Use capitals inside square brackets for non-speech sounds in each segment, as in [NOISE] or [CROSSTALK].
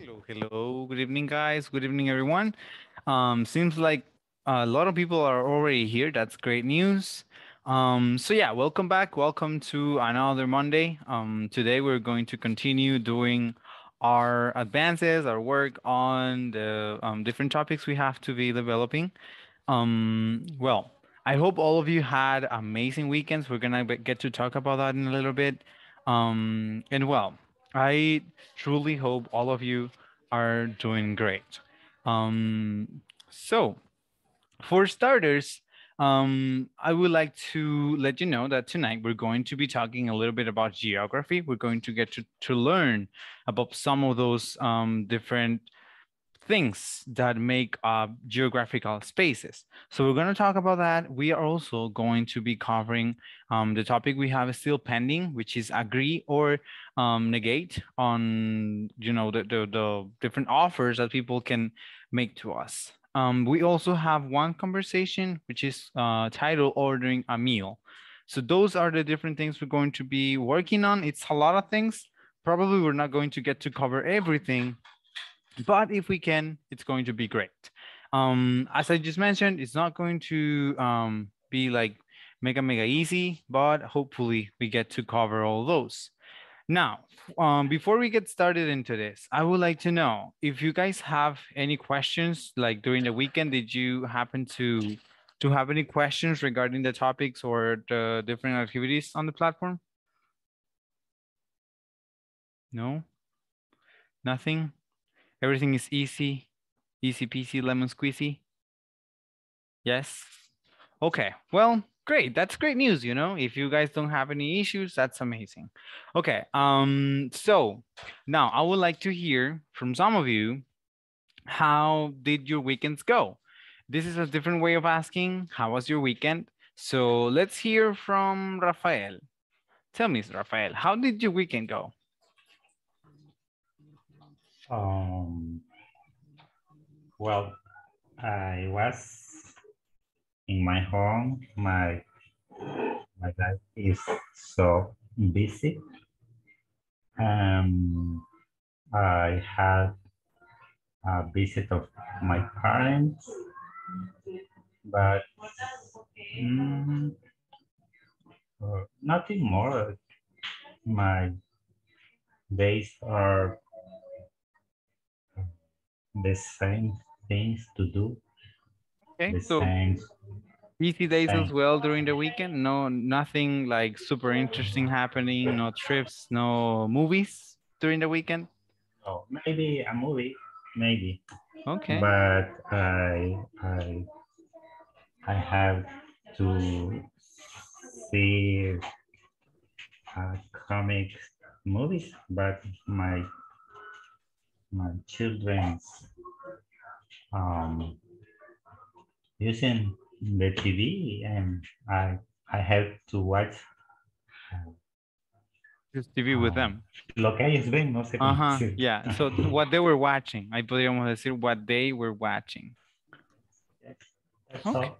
Hello, hello. Good evening, guys. Good evening, everyone. Um, seems like a lot of people are already here. That's great news. Um, so yeah, welcome back. Welcome to another Monday. Um, today we're going to continue doing our advances, our work on the um, different topics we have to be developing. Um, well, I hope all of you had amazing weekends. We're gonna get to talk about that in a little bit. Um, and well, I truly hope all of you are doing great. Um, so, for starters, um, I would like to let you know that tonight we're going to be talking a little bit about geography. We're going to get to, to learn about some of those um, different things that make up geographical spaces. So we're going to talk about that. We are also going to be covering um, the topic we have still pending, which is agree or um, negate on you know the, the, the different offers that people can make to us. Um, we also have one conversation, which is uh, ordering a meal. So those are the different things we're going to be working on. It's a lot of things. Probably we're not going to get to cover everything, but if we can, it's going to be great. Um, as I just mentioned, it's not going to um, be like mega, mega easy, but hopefully we get to cover all those. Now, um, before we get started into this, I would like to know if you guys have any questions, like during the weekend, did you happen to to have any questions regarding the topics or the different activities on the platform? No? Nothing? Everything is easy, easy peasy, lemon squeezy. Yes. Okay, well, great. That's great news, you know? If you guys don't have any issues, that's amazing. Okay, um, so now I would like to hear from some of you, how did your weekends go? This is a different way of asking, how was your weekend? So let's hear from Rafael. Tell me, Rafael, how did your weekend go? um, well, I was in my home. My my life is so busy. Um, I had a visit of my parents, but mm, uh, nothing more. My days are the same things to do. Okay, the so same, busy days same. as well during the weekend. No, nothing like super interesting happening. No trips, no movies during the weekend. Oh, maybe a movie, maybe. Okay. But I, I, I have to see a uh, comic movies, but my my children's um, using the TV and I I have to watch just TV uh, with um, them. Lo que ellos ven, no sé. uh -huh. yeah. So [LAUGHS] what they were watching, ahí podríamos decir what they were watching. okay.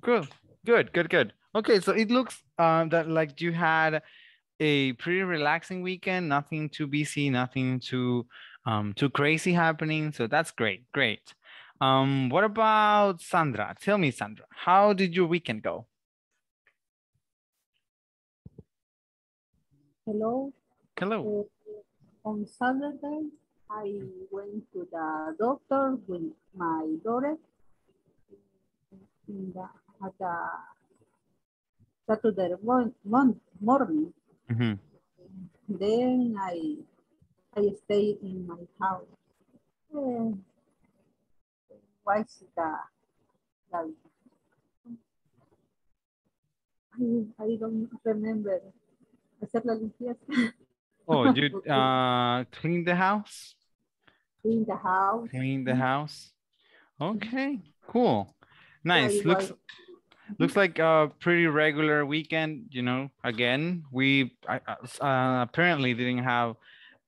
Good, good, good, good. Okay, so it looks um, that like you had a pretty relaxing weekend, nothing too busy, nothing too um, too crazy happening. So that's great, great. Um, what about Sandra? Tell me, Sandra, how did your weekend go? Hello. Hello. Uh, on Saturday, I went to the doctor with my daughter. The, at the Saturday morning. morning. Mm -hmm. Then I I stay in my house. Hmm. why is that? I, I don't remember. Hacer la limpieza. [LAUGHS] Oh, you [LAUGHS] uh, clean the house? Clean the house. Clean the mm-hmm. house. Okay, cool. Nice. Yeah, looks like... looks like a pretty regular weekend, you know. Again, we uh, apparently didn't have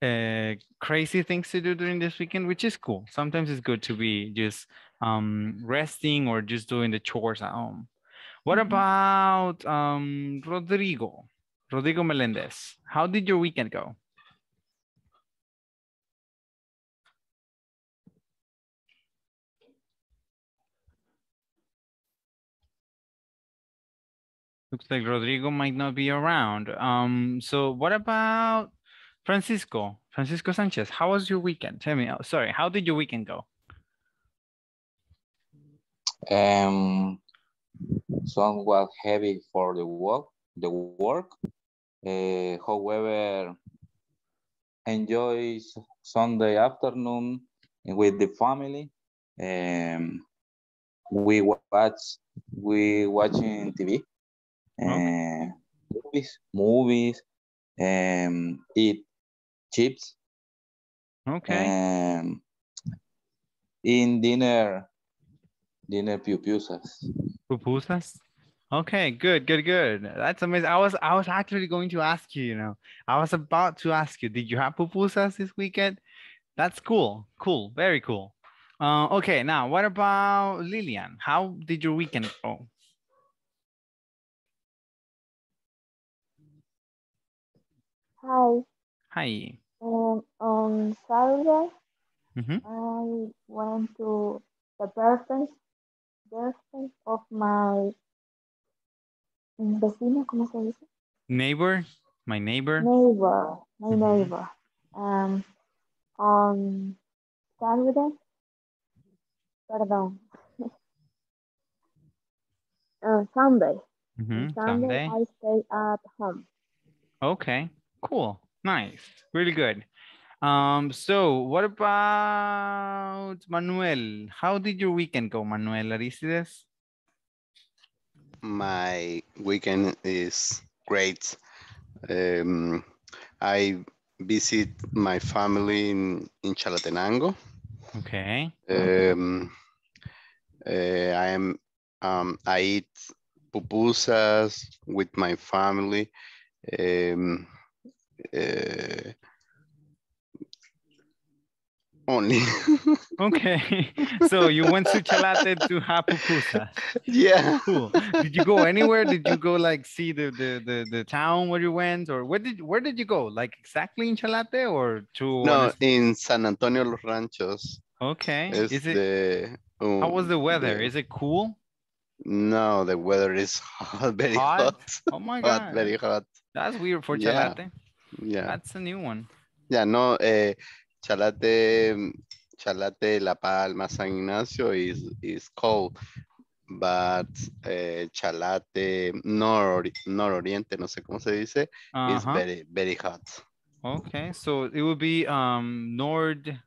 uh, crazy things to do during this weekend, which is cool. Sometimes it's good to be just um, resting or just doing the chores at home. What mm-hmm. about um, Rodrigo? Rodrigo Melendez, how did your weekend go? Looks like Rodrigo might not be around. Um, so what about Francisco, Francisco Sanchez, how was your weekend? Tell me, uh, sorry, how did your weekend go? Um, somewhat heavy for the work, the work. Uh, however, enjoy Sunday afternoon with the family. Um, we watch, we watching TV, okay. Oh. uh, movies, movies, um, eat chips. Okay. in dinner, dinner pupusas. Pupusas? Okay, good, good, good. That's amazing. I was I was actually going to ask you, you know, I was about to ask you, did you have pupusas this weekend? That's cool, cool, very cool. Uh, okay, now what about Lillian? How did your weekend go? Hi. Hi. Um, on Saturday, mm -hmm. I went to the birthday, birthday of my vecino, ¿cómo se dice? Neighbor, my neighbor. Neighbor, my mm-hmm. neighbor. Um, on Saturday, perdón. [LAUGHS] uh, Sunday. Mm -hmm. Sunday, Sunday, I stay at home. Okay, cool. Nice, really good. Um, so what about Manuel? How did your weekend go, Manuel Aristides? My weekend is great. Um, I visit my family in, in Chalatenango. Okay. Um, uh, I am um, I eat pupusas with my family. Um, uh, only. [LAUGHS] okay, so you went to Chalate to Hapupusa. Yeah. Cool. Did you go anywhere? Did you go like see the, the the the, town where you went, or where did where did you go? Like exactly in Chalate or to? No, in San Antonio Los Ranchos. Okay. is it? The, um, how was the weather? The, is it cool? No, the weather is [LAUGHS] hot, very hot. hot. Oh my god. Hot, very hot. That's weird for Chalate. Yeah. Yeah. That's a new one. yeah, no, eh, Chalate, Chalate, La Palma, San Ignacio is, is cold, but eh, Chalate, nor, Nor Oriente, no sé cómo se dice, is very, very hot. Okay, so it will be um, Nord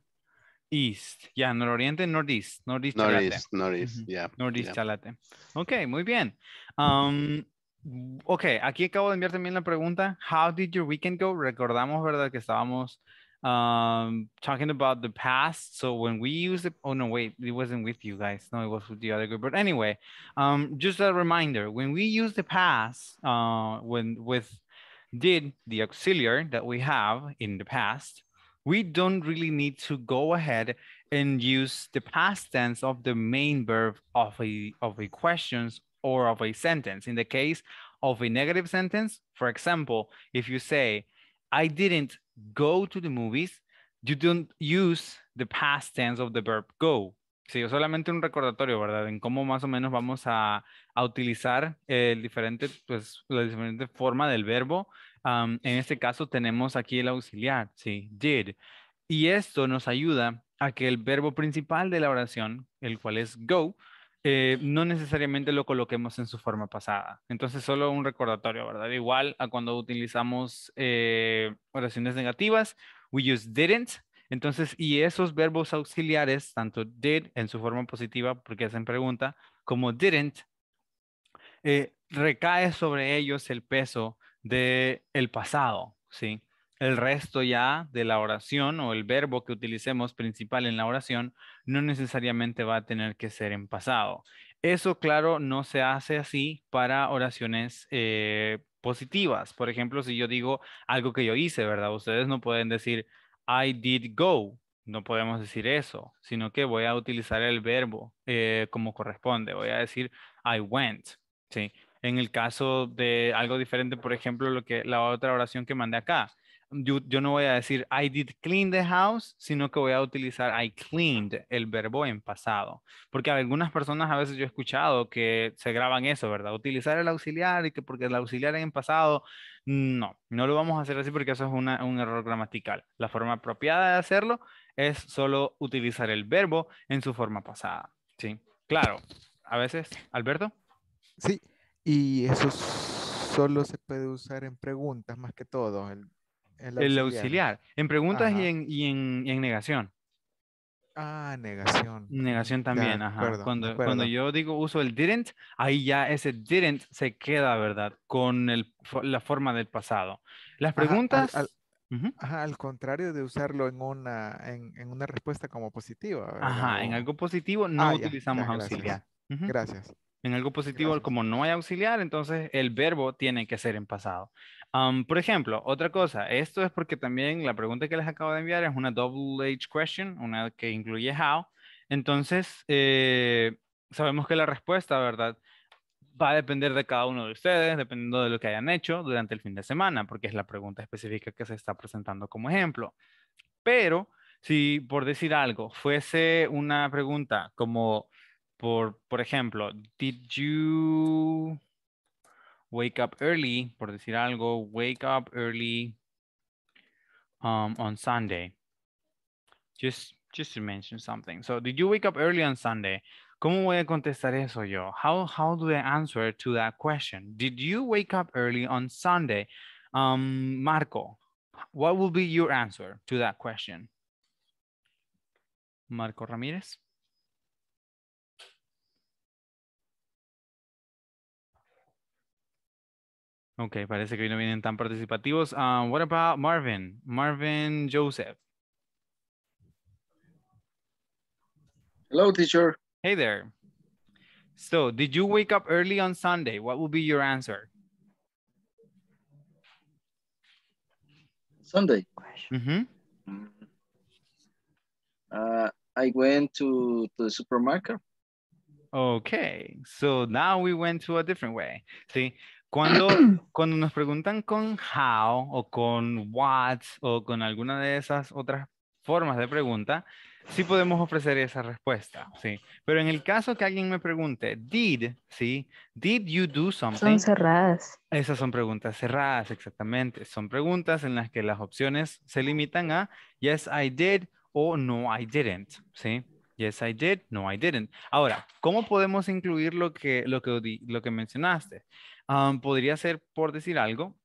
East. Yeah, East. northeast. Northeast, northeast, northeast, yeah. East Chalate. Okay, muy bien. Um, Ok, aquí acabo de enviar también la pregunta. How did your weekend go? Recordamos, ¿verdad? Que estábamos um, talking about the past. So when we use it, oh no, wait, it wasn't with you guys. No, it was with the other group. But anyway, um, just a reminder, when we use the past, uh, when with did the auxiliary that we have in the past, we don't really need to go ahead and use the past tense of the main verb of a, of a questions or of a sentence. In the case of a negative sentence, for example, if you say, I didn't go to the movies, you don't use the past tense of the verb go. Sí, solamente un recordatorio, ¿verdad? En cómo más o menos vamos a, utilizar eh, diferente, pues, la diferente forma del verbo. en este caso tenemos aquí el auxiliar, sí, did. Y esto nos ayuda a que el verbo principal de la oración, el cual es go, eh, no necesariamente lo coloquemos en su forma pasada. Entonces, solo un recordatorio, ¿verdad? Igual a cuando utilizamos eh, oraciones negativas, we use didn't. Entonces, y esos verbos auxiliares, tanto did en su forma positiva, porque hacen pregunta, como didn't, eh, recae sobre ellos el peso del pasado, ¿sí? El resto ya de la oración o el verbo que utilicemos principal en la oración no necesariamente va a tener que ser en pasado. Eso, claro, no se hace así para oraciones eh, positivas. Por ejemplo, si yo digo algo que yo hice, ¿verdad? Ustedes no pueden decir I did go. No podemos decir eso, sino que voy a utilizar el verbo eh, como corresponde. Voy a decir I went. ¿sí? En el caso de algo diferente, por ejemplo, lo que la otra oración que mandé acá yo, no voy a decir I did clean the house, sino que voy a utilizar I cleaned, el verbo en pasado. Porque algunas personas a veces yo he escuchado que se graban eso, ¿verdad? Utilizar el auxiliar y que porque el auxiliar en pasado. No, no lo vamos a hacer así porque eso es un error gramatical. La forma apropiada de hacerlo es solo utilizar el verbo en su forma pasada. Sí, claro. A veces, Alberto. Sí, y eso solo se puede usar en preguntas más que todo. El el auxiliar. En preguntas y en, y, en, negación. Ah, negación. Negación también, cuando, yo digo uso el didn't, ahí ya ese didn't se queda, ¿verdad? Con la forma del pasado. Las preguntas... Ajá, al, contrario de usarlo en una, en, una respuesta como positiva. Ajá, en algo positivo no ah, utilizamos auxiliar. Gracias. En algo positivo, como no hay auxiliar, entonces el verbo tiene que ser en pasado por ejemplo, otra cosa, esto es porque también la pregunta que les acabo de enviar es una double H question, una que incluye how. Entonces, eh, sabemos que la respuesta, ¿verdad? Va a depender de cada uno de ustedes, dependiendo de lo que hayan hecho durante el fin de semana, porque es la pregunta específica que se está presentando como ejemplo. Pero, si por decir algo, fuese una pregunta como, por, por ejemplo, did you wake up early, por decir algo, wake up early um, on Sunday. Just, just to mention something. So did you wake up early on Sunday? ¿Cómo voy a contestar eso yo? How, how do I answer to that question? Did you wake up early on Sunday? Um, Marco, what will be your answer to that question? Marco Ramirez? Okay, parece que hoy no vienen tan participativos. Um, what about Marvin? Marvin Joseph. Hello, teacher. Hey there. So, did you wake up early on Sunday? What will be your answer? Sunday. Mm -hmm. Uh, I went to, to the supermarket. Okay, so now we went to a different way. See, Cuando, [CLEARS THROAT] cuando nos preguntan con how o con what o con alguna de esas otras formas de pregunta, sí podemos ofrecer esa respuesta, sí. Pero en el caso que alguien me pregunte, did, sí, did you do something? Son cerradas. Esas son preguntas cerradas, exactamente. Son preguntas en las que las opciones se limitan a yes, I did o no, I didn't, sí. Yes, I did. No, I didn't. Ahora, ¿cómo podemos incluir lo que, lo que, lo que mencionaste? um, podría ser por decir algo.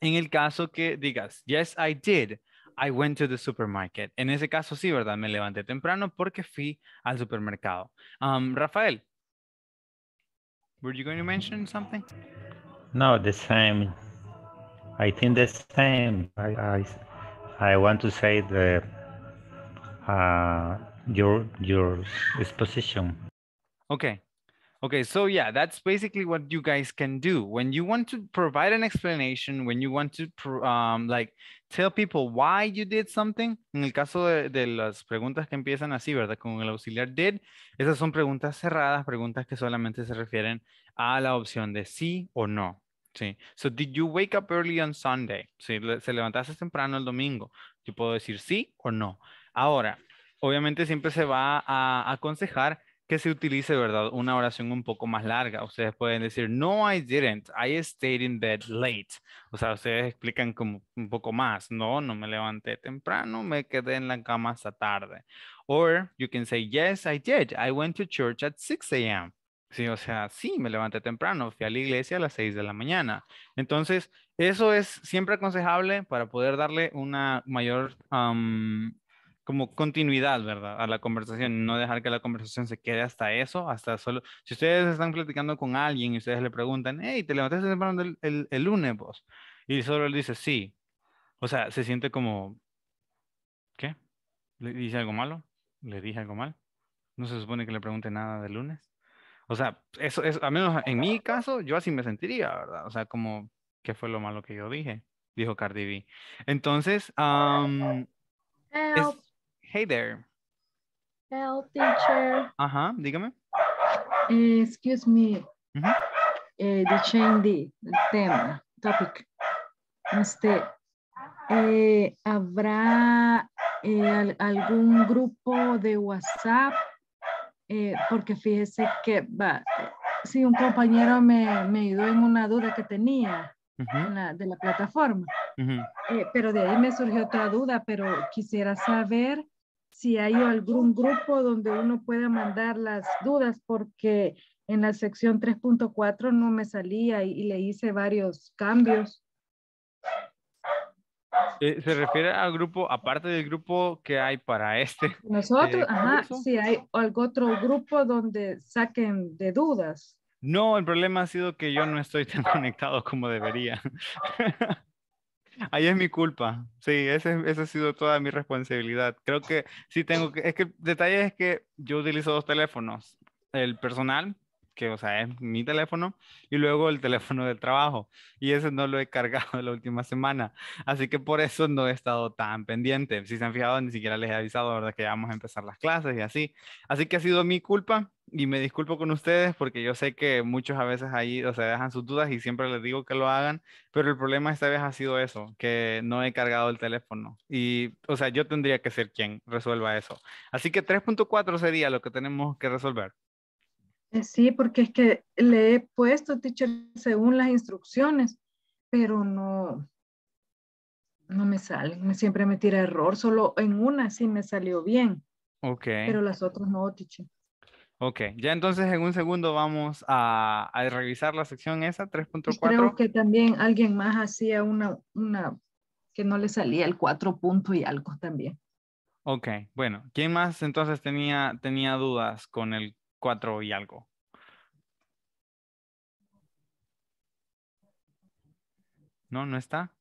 En el caso que digas, yes, I did. I went to the supermarket. En ese caso sí, ¿verdad? Me levanté temprano porque fui al supermercado. Rafael, were you going to mention something? No, the same. I think the same. I, I, I want to say the uh, your your exposition. Okay, Okay, so yeah, that's basically what you guys can do. When you want to provide an explanation, when you want to um, like tell people why you did something, en el caso de, las preguntas que empiezan así, ¿verdad? Con el auxiliar did, esas son preguntas cerradas, preguntas que solamente se refieren a la opción de sí o no. Sí. So, did you wake up early on Sunday? sí, se levantaste temprano el domingo, yo puedo decir sí o no. Ahora, obviamente siempre se va a aconsejar que se utilice, ¿verdad? Una oración un poco más larga. Ustedes pueden decir, no, I didn't. I stayed in bed late. O sea, ustedes explican como un poco más. No, no me levanté temprano, me quedé en la cama hasta tarde. Or you can say, yes, I did. I went to church at 6 a.m. Sí, o sea, sí, me levanté temprano, fui a la iglesia a las 6 de la mañana. Entonces, eso es siempre aconsejable para poder darle una mayor um, como continuidad, ¿verdad? A la conversación, no dejar que la conversación se quede hasta eso, hasta solo... Si ustedes están platicando con alguien y ustedes le preguntan, hey, ¿te levantaste el, lunes vos? Y solo él dice, sí. O sea, se siente como, ¿qué? ¿Le dice algo malo? ¿Le dije algo mal? ¿No se supone que le pregunte nada del lunes? O sea, eso es, al menos en mi caso, yo así me sentiría, ¿verdad? O sea, como, ¿qué fue lo malo que yo dije? Dijo Cardi B. Entonces, um, Hey there. Hello, teacher. Ajá, dígame. excuse me. the eh, change the, tema, topic. Este, eh, ¿habrá eh, algún grupo de WhatsApp? porque fíjese que va, sí, un compañero me, me, ayudó en una duda que tenía de la plataforma, pero de ahí me surgió otra duda, pero quisiera saber si hay algún grupo donde uno pueda mandar las dudas, porque en la sección 3.4 no me salía y, le hice varios cambios. Eh, ¿Se refiere al grupo, aparte del grupo que hay para este? [LAUGHS] Nosotros, eh, ajá, si hay algún otro grupo donde saquen de dudas. No, el problema ha sido que yo no estoy [LAUGHS] tan conectado como debería. [LAUGHS] Ahí es mi culpa. Sí, ese, esa ha sido toda mi responsabilidad. Creo que sí tengo que. Es que el detalle es que yo utilizo dos teléfonos: el personal que, o sea, es mi teléfono, y luego el teléfono del trabajo. Y ese no lo he cargado [LAUGHS] la última semana. Así que por eso no he estado tan pendiente. Si se han fijado, ni siquiera les he avisado, ¿verdad? Que vamos a empezar las clases y así. Así que ha sido mi culpa y me disculpo con ustedes porque yo sé que muchos a veces ahí, o sea, dejan sus dudas y siempre les digo que lo hagan, pero el problema esta vez ha sido eso, que no he cargado el teléfono. Y, o sea, yo tendría que ser quien resuelva eso. Así que 3.4 sería lo que tenemos que resolver. Eh, sí, porque es que le he puesto, teacher, según las instrucciones, pero no, no me sale. Siempre me tira error. Solo en una sí me salió bien. Ok. Pero las otras no, teacher. Ok, ya entonces en un segundo vamos a, revisar la sección esa, 3.4. Creo que también alguien más hacía una, una que no le salía el 4 punto y algo también. Ok, bueno, ¿quién más entonces tenía, tenía dudas con el Cuatro y algo. No, no está.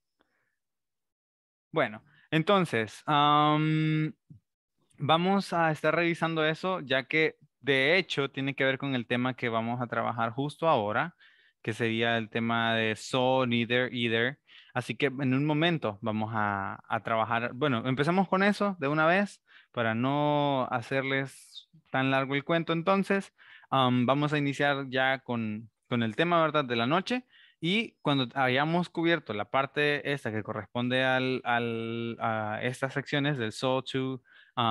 Bueno, entonces, vamos a estar revisando eso, ya que de hecho tiene que ver con el tema que vamos a trabajar justo ahora, que sería el tema de so, neither, either. Así que en un momento vamos a, a trabajar. Bueno, empezamos con eso de una vez para no hacerles tan largo el cuento entonces. vamos a iniciar ya con, con el tema, ¿verdad?, de la noche. Y cuando hayamos cubierto la parte esta que corresponde al, al, a estas secciones del so to,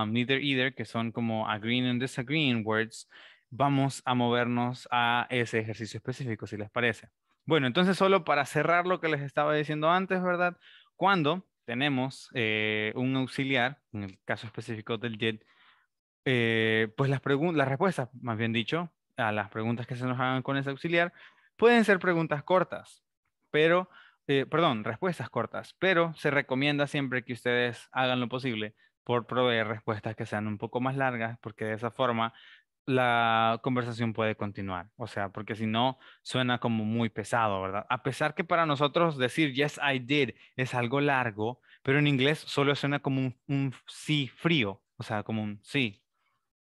neither, either, que son como agreeing and disagreeing words, vamos a movernos a ese ejercicio específico, si les parece. Bueno, entonces solo para cerrar lo que les estaba diciendo antes, ¿verdad? Cuando tenemos eh, un auxiliar, en el caso específico del JET, eh, pues las, respuestas, más bien dicho, a las preguntas que se nos hagan con ese auxiliar, pueden ser preguntas cortas, pero, eh, perdón, respuestas cortas, pero se recomienda siempre que ustedes hagan lo posible por proveer respuestas que sean un poco más largas, porque de esa forma la conversación puede continuar. O sea, porque si no, suena como muy pesado, ¿verdad? A pesar que para nosotros decir yes, I did es algo largo, pero en inglés solo suena como un sí frío, o sea, como un sí,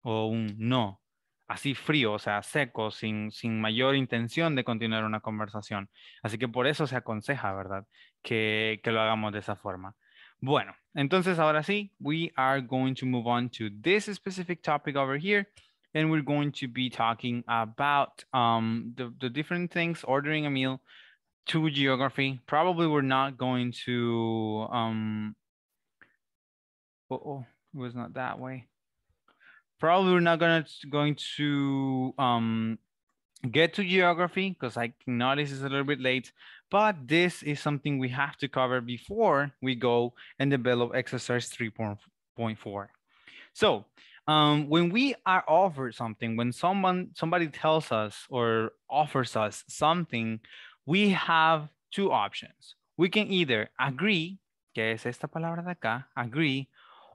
o un no, así frío, o sea, seco, sin, sin mayor intención de continuar una conversación. Así que por eso se aconseja, ¿verdad? Que, que lo hagamos de esa forma. Bueno, entonces ahora sí, we are going to move on to this specific topic over here. And we're going to be talking about um, the, the different things, ordering a meal, to geography. Probably we're not going to, um, oh, oh it was not that way. probably we're not gonna going to um, get to geography because I know this is a little bit late, but this is something we have to cover before we go and develop exercise 3.4. So um, when we are offered something, when someone somebody tells us or offers us something, we have two options. We can either agree, que es esta palabra de acá, agree,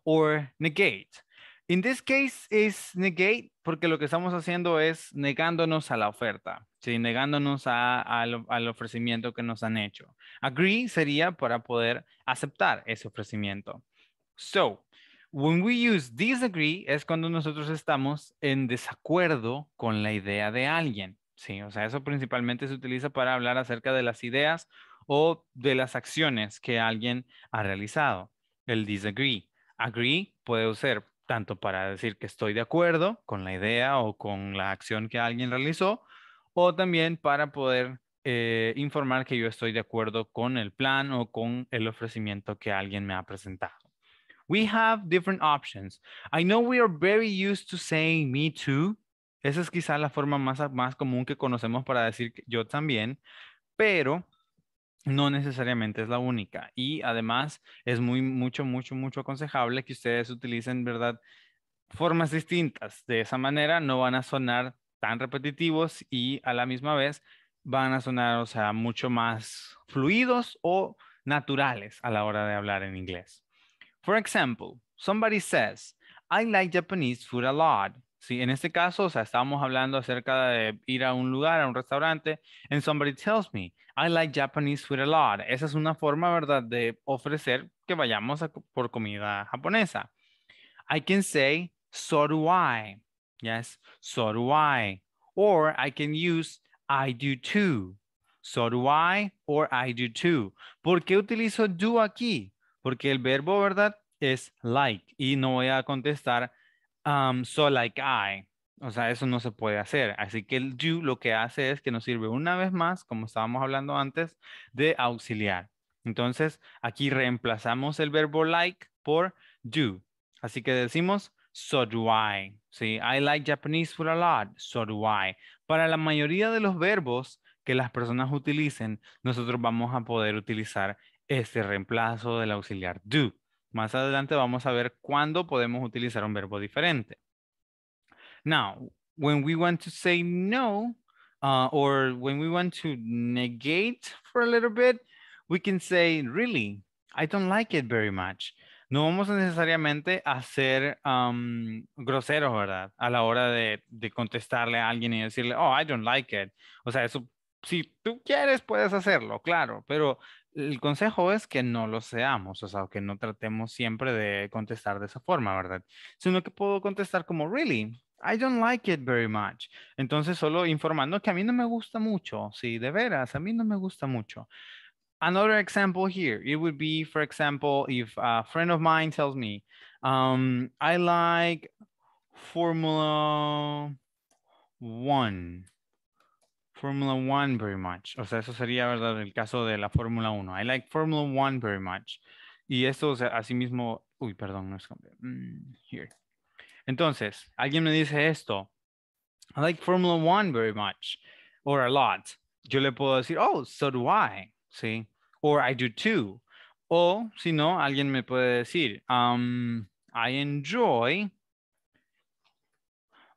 or negate. In this case es negate porque lo que estamos haciendo es negándonos a la oferta, ¿sí? negándonos al ofrecimiento que nos han hecho. Agree sería para poder aceptar ese ofrecimiento. So, when we use disagree es cuando nosotros estamos en desacuerdo con la idea de alguien. Sí, o sea, eso principalmente se utiliza para hablar acerca de las ideas o de las acciones que alguien ha realizado. El disagree. Agree puede ser tanto para decir que estoy de acuerdo con la idea o con la acción que alguien realizó, o también para poder eh, informar que yo estoy de acuerdo con el plan o con el ofrecimiento que alguien me ha presentado. We have different options. I know we are very used to saying me too. Esa es quizá la forma más, más común que conocemos para decir yo también, pero no necesariamente es la única. Y además es muy, mucho, mucho, mucho aconsejable que ustedes utilicen, ¿verdad? Formas distintas. De esa manera no van a sonar tan repetitivos y a la misma vez van a sonar, o sea, mucho más fluidos o naturales a la hora de hablar en inglés. For example, somebody says, I like Japanese food a lot en este caso, o sea, estábamos hablando acerca de ir a un lugar, a un restaurante, and somebody tells me, I like Japanese food a lot. Esa es una forma, ¿verdad?, de ofrecer que vayamos por comida japonesa. I can say, so do I. Yes, so do I. Or I can use, I do too. So do I or I do too. ¿Por qué utilizo do aquí? Porque el verbo, ¿verdad?, es like y no voy a contestar Um, so like I, o sea, eso no se puede hacer. Así que el do lo que hace es que nos sirve una vez más, como estábamos hablando antes, de auxiliar. Entonces, aquí reemplazamos el verbo like por do. Así que decimos, so do I. ¿sí? I like Japanese for a lot, so do I. Para la mayoría de los verbos que las personas utilicen, nosotros vamos a poder utilizar este reemplazo del auxiliar do. Más adelante vamos a ver cuándo podemos utilizar un verbo diferente. Now, when we want to say no, uh, or when we want to negate for a little bit, we can say, really, I don't like it very much. No vamos necesariamente a ser um, groseros, ¿verdad? A la hora de, de contestarle a alguien y decirle, oh, I don't like it. O sea, eso si tú quieres, puedes hacerlo, claro, pero el consejo es que no lo seamos, o sea, que no tratemos siempre de contestar de esa forma, ¿verdad? Sino que puedo contestar como, really, I don't like it very much. Entonces, solo informando que a mí no me gusta mucho, sí, de veras, a mí no me gusta mucho. Another example here, it would be, for example, if a friend of mine tells me, um, I like Formula One. Formula One very much. O sea, eso sería, ¿verdad? El caso de la Fórmula 1. I like Formula One very much. Y esto, o sea, asimismo, uy, perdón, no es mm, here. Entonces, alguien me dice esto. I like Formula One very much, or a lot. Yo le puedo decir, oh, so do I, ¿sí? Or I do too. O, si no, alguien me puede decir, um, I enjoy,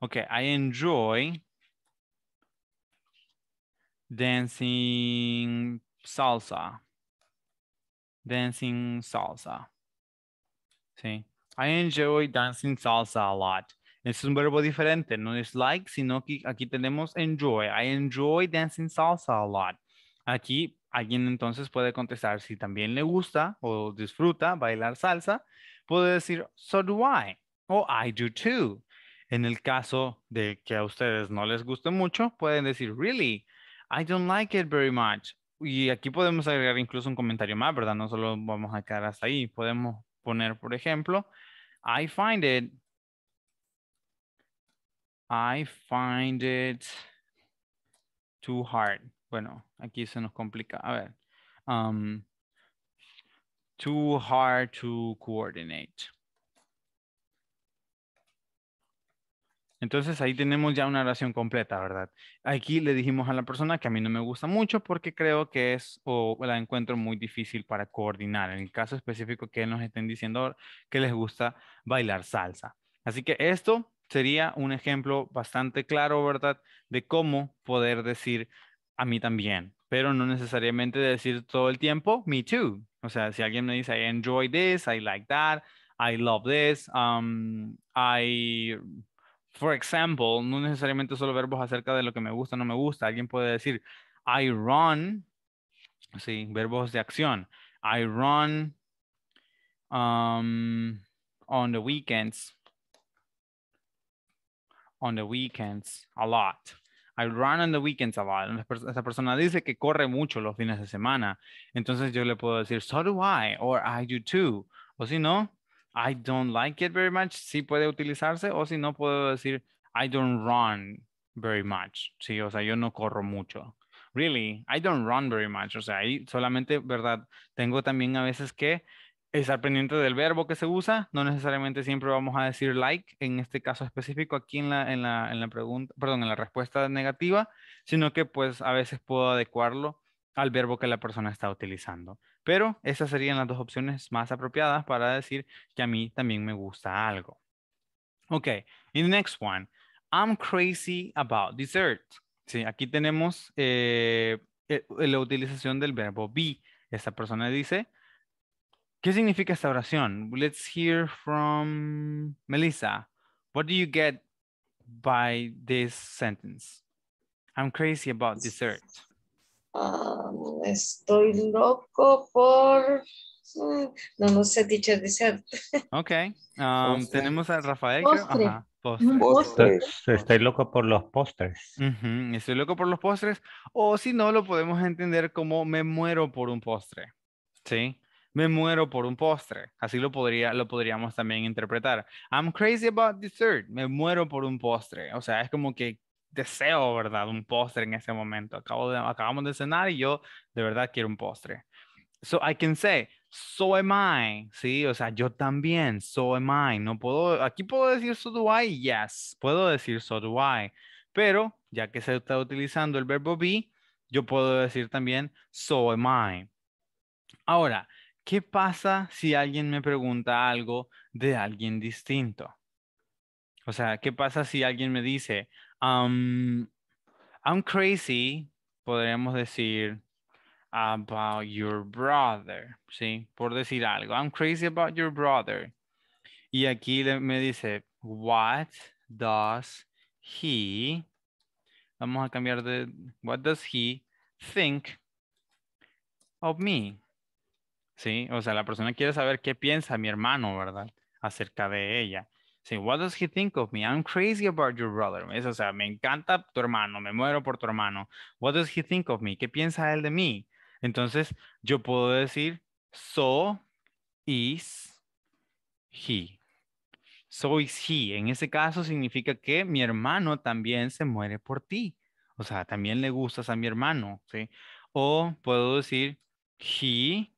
okay, I enjoy dancing salsa. Dancing salsa. Sí. I enjoy dancing salsa a lot. Es un verbo diferente, no es like, sino que aquí tenemos enjoy. I enjoy dancing salsa a lot. Aquí alguien entonces puede contestar si también le gusta o disfruta bailar salsa. Puede decir, so do I, o I do too. En el caso de que a ustedes no les guste mucho, pueden decir, really, I don't like it very much. Y aquí podemos agregar incluso un comentario más, ¿verdad? No solo vamos a quedar hasta ahí. Podemos poner, por ejemplo, I find it. I find it too hard. Bueno, aquí se nos complica. A ver. Um, too hard to coordinate. Entonces ahí tenemos ya una oración completa, ¿verdad? Aquí le dijimos a la persona que a mí no me gusta mucho porque creo que es o la encuentro muy difícil para coordinar. En el caso específico que nos estén diciendo que les gusta bailar salsa. Así que esto sería un ejemplo bastante claro, ¿verdad? De cómo poder decir a mí también, pero no necesariamente decir todo el tiempo me too. O sea, si alguien me dice I enjoy this, I like that, I love this, um, I for example, no necesariamente solo verbos acerca de lo que me gusta o no me gusta. Alguien puede decir, I run, sí, verbos de acción. I run um, on the weekends. On the weekends, a lot. I run on the weekends a lot. Esa persona dice que corre mucho los fines de semana. Entonces yo le puedo decir, so do I, or I do too. O si no, I don't like it very much, sí puede utilizarse, o si no puedo decir I don't run very much, sí, o sea, yo no corro mucho. Really, I don't run very much, o sea, ahí solamente, ¿verdad? Tengo también a veces que estar pendiente del verbo que se usa, no necesariamente siempre vamos a decir like, en este caso específico, aquí en la, en la, en la pregunta, perdón, en la respuesta negativa, sino que pues a veces puedo adecuarlo al verbo que la persona está utilizando. Pero esas serían las dos opciones más apropiadas para decir que a mí también me gusta algo. Ok, in the next one, I'm crazy about dessert. Sí, aquí tenemos eh, eh, la utilización del verbo be. Esta persona dice, ¿qué significa esta oración? Let's hear from Melissa. What do you get by this sentence? I'm crazy about dessert. Ah, estoy loco por... Mm, no, no sé, teacher, dessert. Ok. Um, tenemos a Rafael. Estoy, loco por los postres. Estoy loco por los postres. O si no, lo podemos entender como me muero por un postre. ¿Sí? Me muero por un postre. Así lo, podría, lo podríamos también interpretar. I'm crazy about dessert. Me muero por un postre. O sea, es como que deseo, ¿verdad? Un postre en ese momento. acabamos de cenar y yo de verdad quiero un postre. So I can say, so am I, ¿sí? O sea, yo también, so am I. No puedo, aquí puedo decir so do I, yes. Puedo decir so do I. Pero ya que se está utilizando el verbo be, yo puedo decir también so am I. Ahora, ¿qué pasa si alguien me pregunta algo de alguien distinto? O sea, ¿qué pasa si alguien me dice, Um, I'm crazy, podríamos decir, about your brother, ¿sí? Por decir algo. I'm crazy about your brother. Y aquí me dice, what does he, vamos a cambiar de, what does he think of me? Sí, o sea, la persona quiere saber qué piensa mi hermano, ¿verdad? Acerca de ella what does he think of me? I'm crazy about your brother. o sea, me encanta tu hermano, me muero por tu hermano. What does he think of me? ¿Qué piensa él de mí? Entonces, yo puedo decir, so is he. So is he. En ese caso significa que mi hermano también se muere por ti. O sea, también le gustas a mi hermano, ¿sí? O puedo decir, he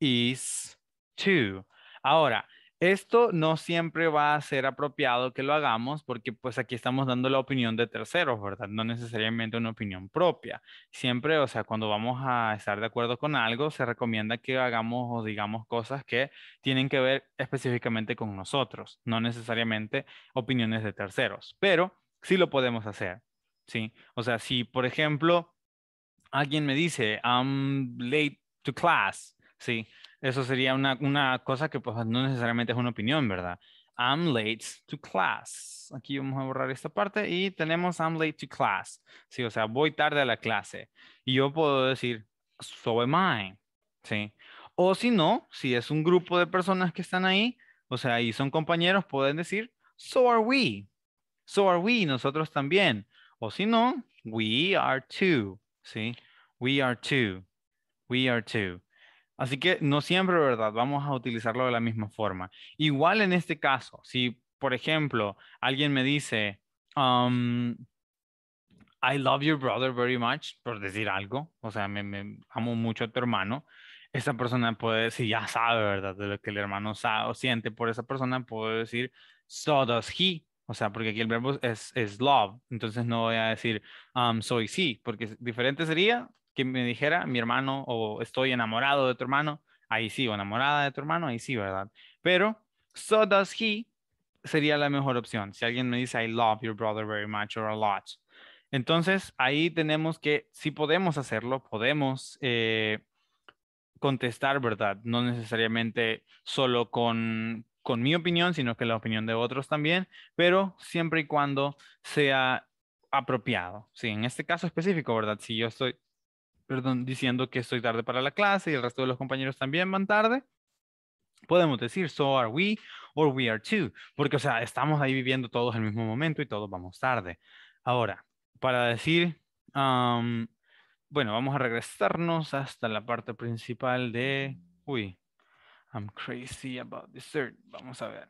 is too. Ahora, esto no siempre va a ser apropiado que lo hagamos porque pues aquí estamos dando la opinión de terceros, ¿verdad? No necesariamente una opinión propia. Siempre, o sea, cuando vamos a estar de acuerdo con algo, se recomienda que hagamos o digamos cosas que tienen que ver específicamente con nosotros, no necesariamente opiniones de terceros, pero sí lo podemos hacer, ¿sí? O sea, si por ejemplo alguien me dice, I'm late to class, Sí, eso sería una, cosa que pues, no necesariamente es una opinión, ¿verdad? I'm late to class. Aquí vamos a borrar esta parte y tenemos I'm late to class. Sí, o sea, voy tarde a la clase. Y yo puedo decir, so am I. Sí. O si no, si es un grupo de personas que están ahí, o sea, ahí son compañeros, pueden decir, so are we. So are we, nosotros también. O si no, we are too. Sí. We are too. We are too. Así que no siempre, ¿verdad? Vamos a utilizarlo de la misma forma. Igual en este caso, si, por ejemplo, alguien me dice, um, I love your brother very much, por decir algo, o sea, me, amo mucho a tu hermano, esa persona puede decir, ya sabe, ¿verdad? De lo que el hermano sabe o siente por esa persona, Puede decir, so does he. O sea, porque aquí el verbo es, love. Entonces no voy a decir, um, soy sí, porque diferente sería, que me dijera mi hermano o estoy enamorado de tu hermano, ahí sí, o enamorada de tu hermano, ahí sí, ¿verdad? Pero so does he sería la mejor opción. Si alguien me dice I love your brother very much or a lot. Entonces ahí tenemos que, si podemos hacerlo, podemos eh, contestar, ¿verdad? No necesariamente solo con, con mi opinión, sino que la opinión de otros también, pero siempre y cuando sea apropiado. Sí, en este caso específico, ¿verdad? Si yo estoy, perdón, diciendo que estoy tarde para la clase y el resto de los compañeros también van tarde, podemos decir so are we or we are too, porque o sea, estamos ahí viviendo todos el mismo momento y todos vamos tarde. Ahora, para decir, bueno, vamos a regresarnos hasta la parte principal de, uy, I'm crazy about dessert, vamos a ver.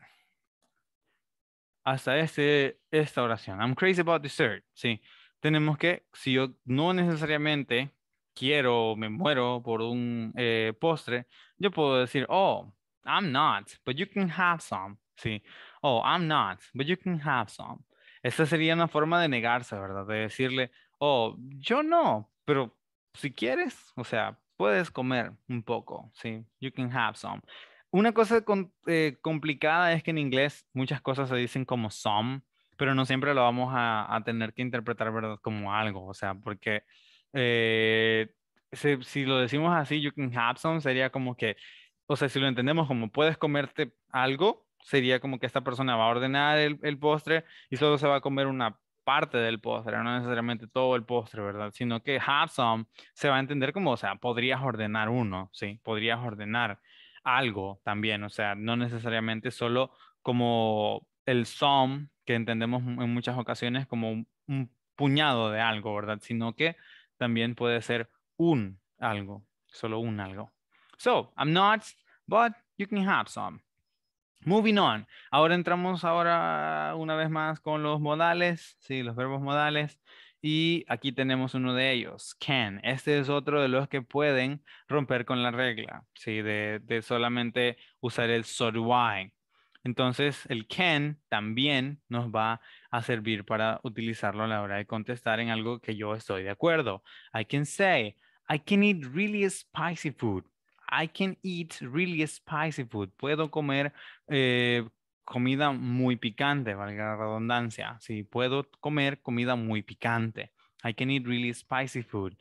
Hasta este, esta oración, I'm crazy about dessert, sí. Tenemos que, si yo no necesariamente quiero, me muero por un eh, postre, yo puedo decir, oh, I'm not, but you can have some. Sí, oh, I'm not, but you can have some. Esta sería una forma de negarse, ¿verdad? De decirle, oh, yo no, pero si quieres, o sea, puedes comer un poco, ¿sí? You can have some. Una cosa eh, complicada es que en inglés muchas cosas se dicen como some, pero no siempre lo vamos a, a tener que interpretar, ¿verdad? Como algo, o sea, porque eh, si, lo decimos así, you can have some, sería como que, o sea, si lo entendemos como puedes comerte algo, sería como que esta persona va a ordenar el, postre y solo se va a comer una parte del postre, no necesariamente todo el postre, ¿verdad? Sino que have some se va a entender como, o sea, podrías ordenar uno, ¿sí? Podrías ordenar algo también, o sea, no necesariamente solo como el some que entendemos en muchas ocasiones como un puñado de algo, ¿verdad? Sino que también puede ser un algo, solo un algo. So, I'm not, but you can have some. Moving on. Ahora entramos ahora una vez más con los modales, sí, los verbos modales. Y aquí tenemos uno de ellos, can. Este es otro de los que pueden romper con la regla, sí, de, solamente usar el so do entonces, el can también nos va a servir para utilizarlo a la hora de contestar en algo que yo estoy de acuerdo. I can say, I can eat really spicy food. I can eat really spicy food. Puedo comer eh, comida muy picante, valga la redundancia. Sí, puedo comer comida muy picante. I can eat really spicy food.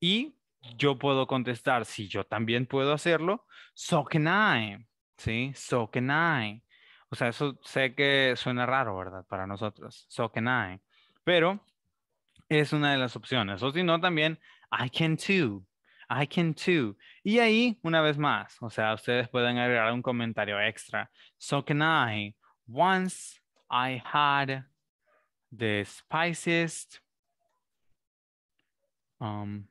Y yo puedo contestar, si sí, yo también puedo hacerlo, so can I. Sí, so can I. O sea, eso sé que suena raro, ¿verdad? Para nosotros, so can I. Pero es una de las opciones. O si no, también I can too. I can too. Y ahí, una vez más, o sea, ustedes pueden agregar un comentario extra. So can I. Once I had the spiciest um,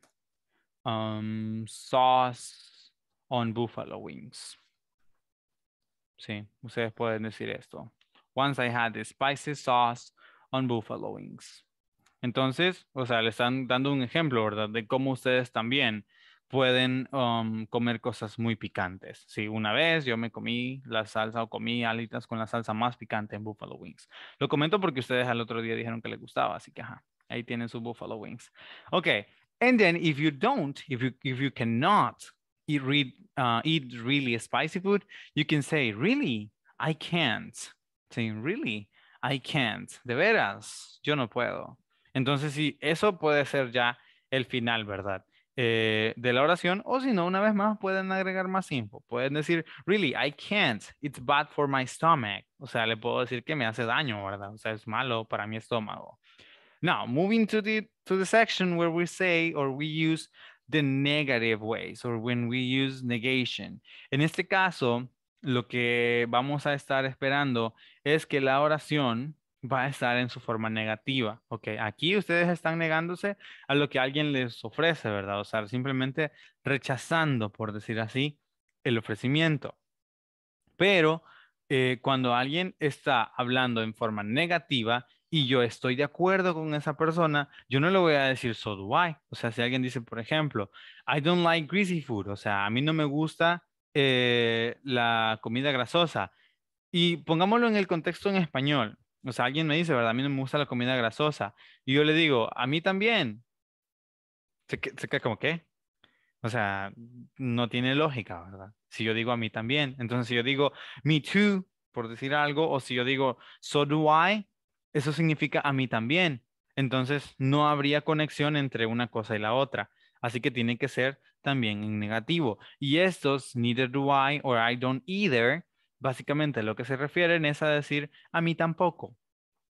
um, sauce on buffalo wings. Sí, ustedes pueden decir esto. Once I had the spicy sauce on buffalo wings. Entonces, o sea, le están dando un ejemplo, ¿verdad? De cómo ustedes también pueden um, comer cosas muy picantes. Sí, una vez yo me comí la salsa o comí alitas con la salsa más picante en Buffalo Wings. Lo comento porque ustedes al otro día dijeron que les gustaba, así que ajá, ahí tienen sus Buffalo Wings. Ok, and then if you don't, if you, if you cannot eat, read, uh, eat really spicy food, you can say, really, I can't. Saying, really, I can't. De veras, yo no puedo. Entonces, sí, eso puede ser ya el final, ¿verdad? Eh, de la oración, o si no, una vez más pueden agregar más info. Pueden decir, really, I can't, it's bad for my stomach. O sea, le puedo decir que me hace daño, ¿verdad? O sea, es malo para mi estómago. Now, moving to the, to the section where we say or we use the negative ways or when we use negation. En este caso, lo que vamos a estar esperando es que la oración va a estar en su forma negativa, ¿ok? Aquí ustedes están negándose a lo que alguien les ofrece, ¿verdad? O sea, simplemente rechazando, por decir así, el ofrecimiento. Pero eh, cuando alguien está hablando en forma negativa, y yo estoy de acuerdo con esa persona, yo no le voy a decir so do I. O sea, si alguien dice, por ejemplo, I don't like greasy food, o sea, a mí no me gusta eh, la comida grasosa. Y pongámoslo en el contexto en español. O sea, alguien me dice, ¿verdad? A mí no me gusta la comida grasosa. Y yo le digo, a mí también. Se, se como, ¿qué? O sea, no tiene lógica, ¿verdad? Si yo digo a mí también. Entonces, si yo digo, me too, por decir algo, o si yo digo, so do I, eso significa a mí también. Entonces no habría conexión entre una cosa y la otra. Así que tiene que ser también en negativo. Y estos, neither do I or I don't either, básicamente lo que se refieren es a decir a mí tampoco.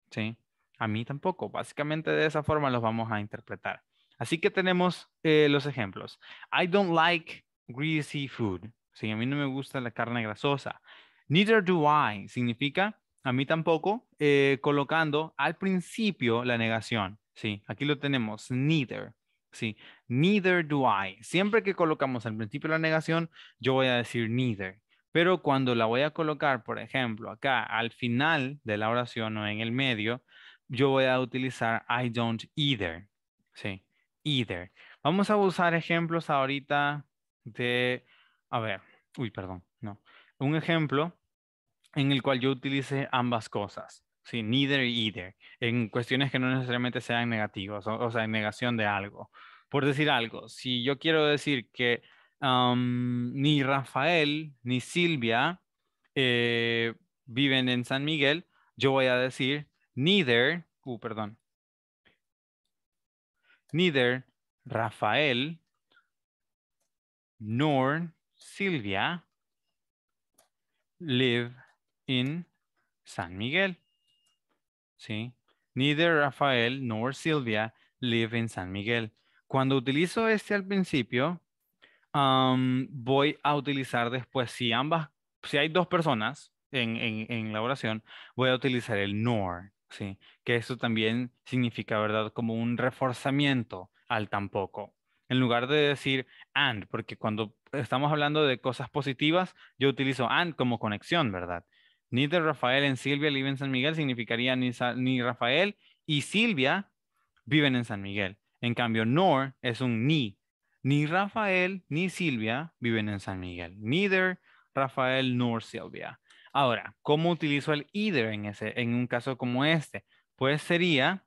¿Sí? A mí tampoco. Básicamente de esa forma los vamos a interpretar. Así que tenemos eh, los ejemplos. I don't like greasy food. Sí, a mí no me gusta la carne grasosa. Neither do I significa a mí tampoco, eh, colocando al principio la negación. Sí, aquí lo tenemos, neither. Sí, neither do I. Siempre que colocamos al principio la negación, yo voy a decir neither. Pero cuando la voy a colocar, por ejemplo, acá al final de la oración o en el medio, yo voy a utilizar I don't either. Sí, either. Vamos a usar ejemplos ahorita de, a ver, uy, perdón, no. Un ejemplo en el cual yo utilice ambas cosas. Sí, neither either, en cuestiones que no necesariamente sean negativas, o, sea, en negación de algo. Por decir algo, si yo quiero decir que ni Rafael ni Silvia eh, viven en San Miguel, yo voy a decir neither, uh, perdón, neither Rafael nor Silvia live in San Miguel. ¿Sí? Neither Rafael nor Silvia live in San Miguel. Cuando utilizo este al principio, um, voy a utilizar después, si ambas, si hay dos personas en, en, en la oración, voy a utilizar el nor, ¿sí? Que eso también significa, ¿verdad? Como un reforzamiento al tampoco. En lugar de decir and, porque cuando estamos hablando de cosas positivas, yo utilizo and como conexión, ¿verdad? Neither Rafael en Silvia viven en San Miguel significaría ni, ni Rafael y Silvia viven en San Miguel. En cambio, nor es un ni. Ni Rafael ni Silvia viven en San Miguel. Neither Rafael nor Silvia. Ahora, ¿cómo utilizo el either en, ese, en un caso como este? Pues sería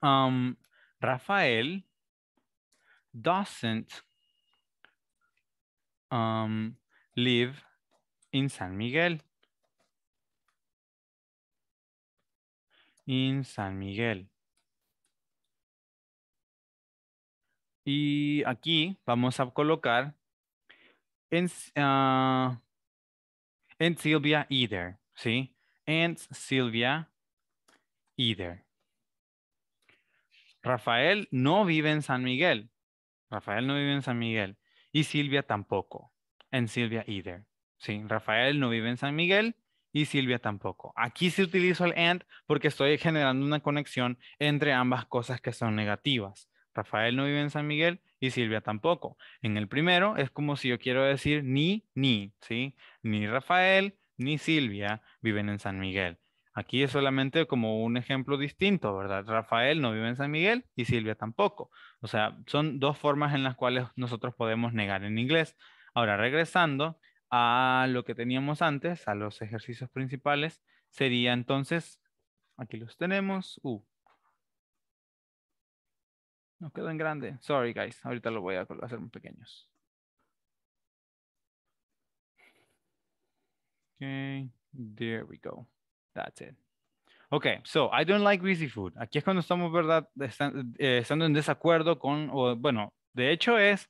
um, Rafael doesn't um, live in San Miguel. En San Miguel. Y aquí vamos a colocar en, Silvia ah, either, ¿sí? En Silvia either. Rafael no vive en San Miguel. Rafael no vive en San Miguel. Y Silvia tampoco. En Silvia either. Sí, Rafael no vive en San Miguel y Silvia tampoco. Aquí se utiliza el and porque estoy generando una conexión entre ambas cosas que son negativas. Rafael no vive en San Miguel y Silvia tampoco. En el primero es como si yo quiero decir ni, ni, ¿sí? Ni Rafael ni Silvia viven en San Miguel. Aquí es solamente como un ejemplo distinto, ¿verdad? Rafael no vive en San Miguel y Silvia tampoco. O sea, son dos formas en las cuales nosotros podemos negar en inglés. Ahora, regresando, a lo que teníamos antes, a los ejercicios principales, sería entonces, aquí los tenemos, uh, nos quedó en grande, sorry guys, ahorita lo voy a hacer muy pequeños. Okay, there we go, that's it. Ok, so I don't like greasy food. Aquí es cuando estamos, ¿verdad? Eh, estando en desacuerdo con, o, bueno, de hecho es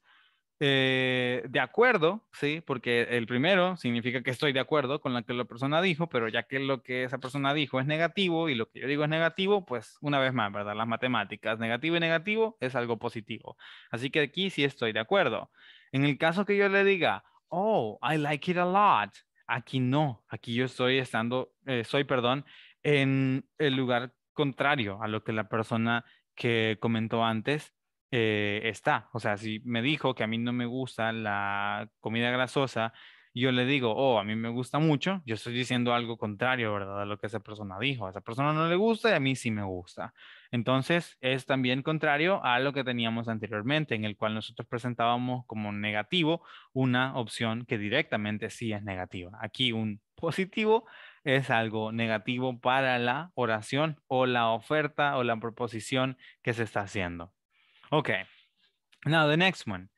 eh, de acuerdo, sí, porque el primero significa que estoy de acuerdo con lo que la persona dijo, pero ya que lo que esa persona dijo es negativo y lo que yo digo es negativo, pues una vez más, ¿verdad? Las matemáticas, negativo y negativo es algo positivo. Así que aquí sí estoy de acuerdo. En el caso que yo le diga, oh, I like it a lot, aquí no, aquí yo estoy estando, eh, soy, perdón, en el lugar contrario a lo que la persona que comentó antes eh, está. O sea, si me dijo que a mí no me gusta la comida grasosa, yo le digo, oh, a mí me gusta mucho, yo estoy diciendo algo contrario, ¿verdad? A lo que esa persona dijo. A esa persona no le gusta y a mí sí me gusta. Entonces, es también contrario a lo que teníamos anteriormente, en el cual nosotros presentábamos como negativo una opción que directamente sí es negativa. Aquí un [LAUGHS] positivo es algo negativo para la oración o la oferta o la proposición que se está haciendo. Okay. Now the next one.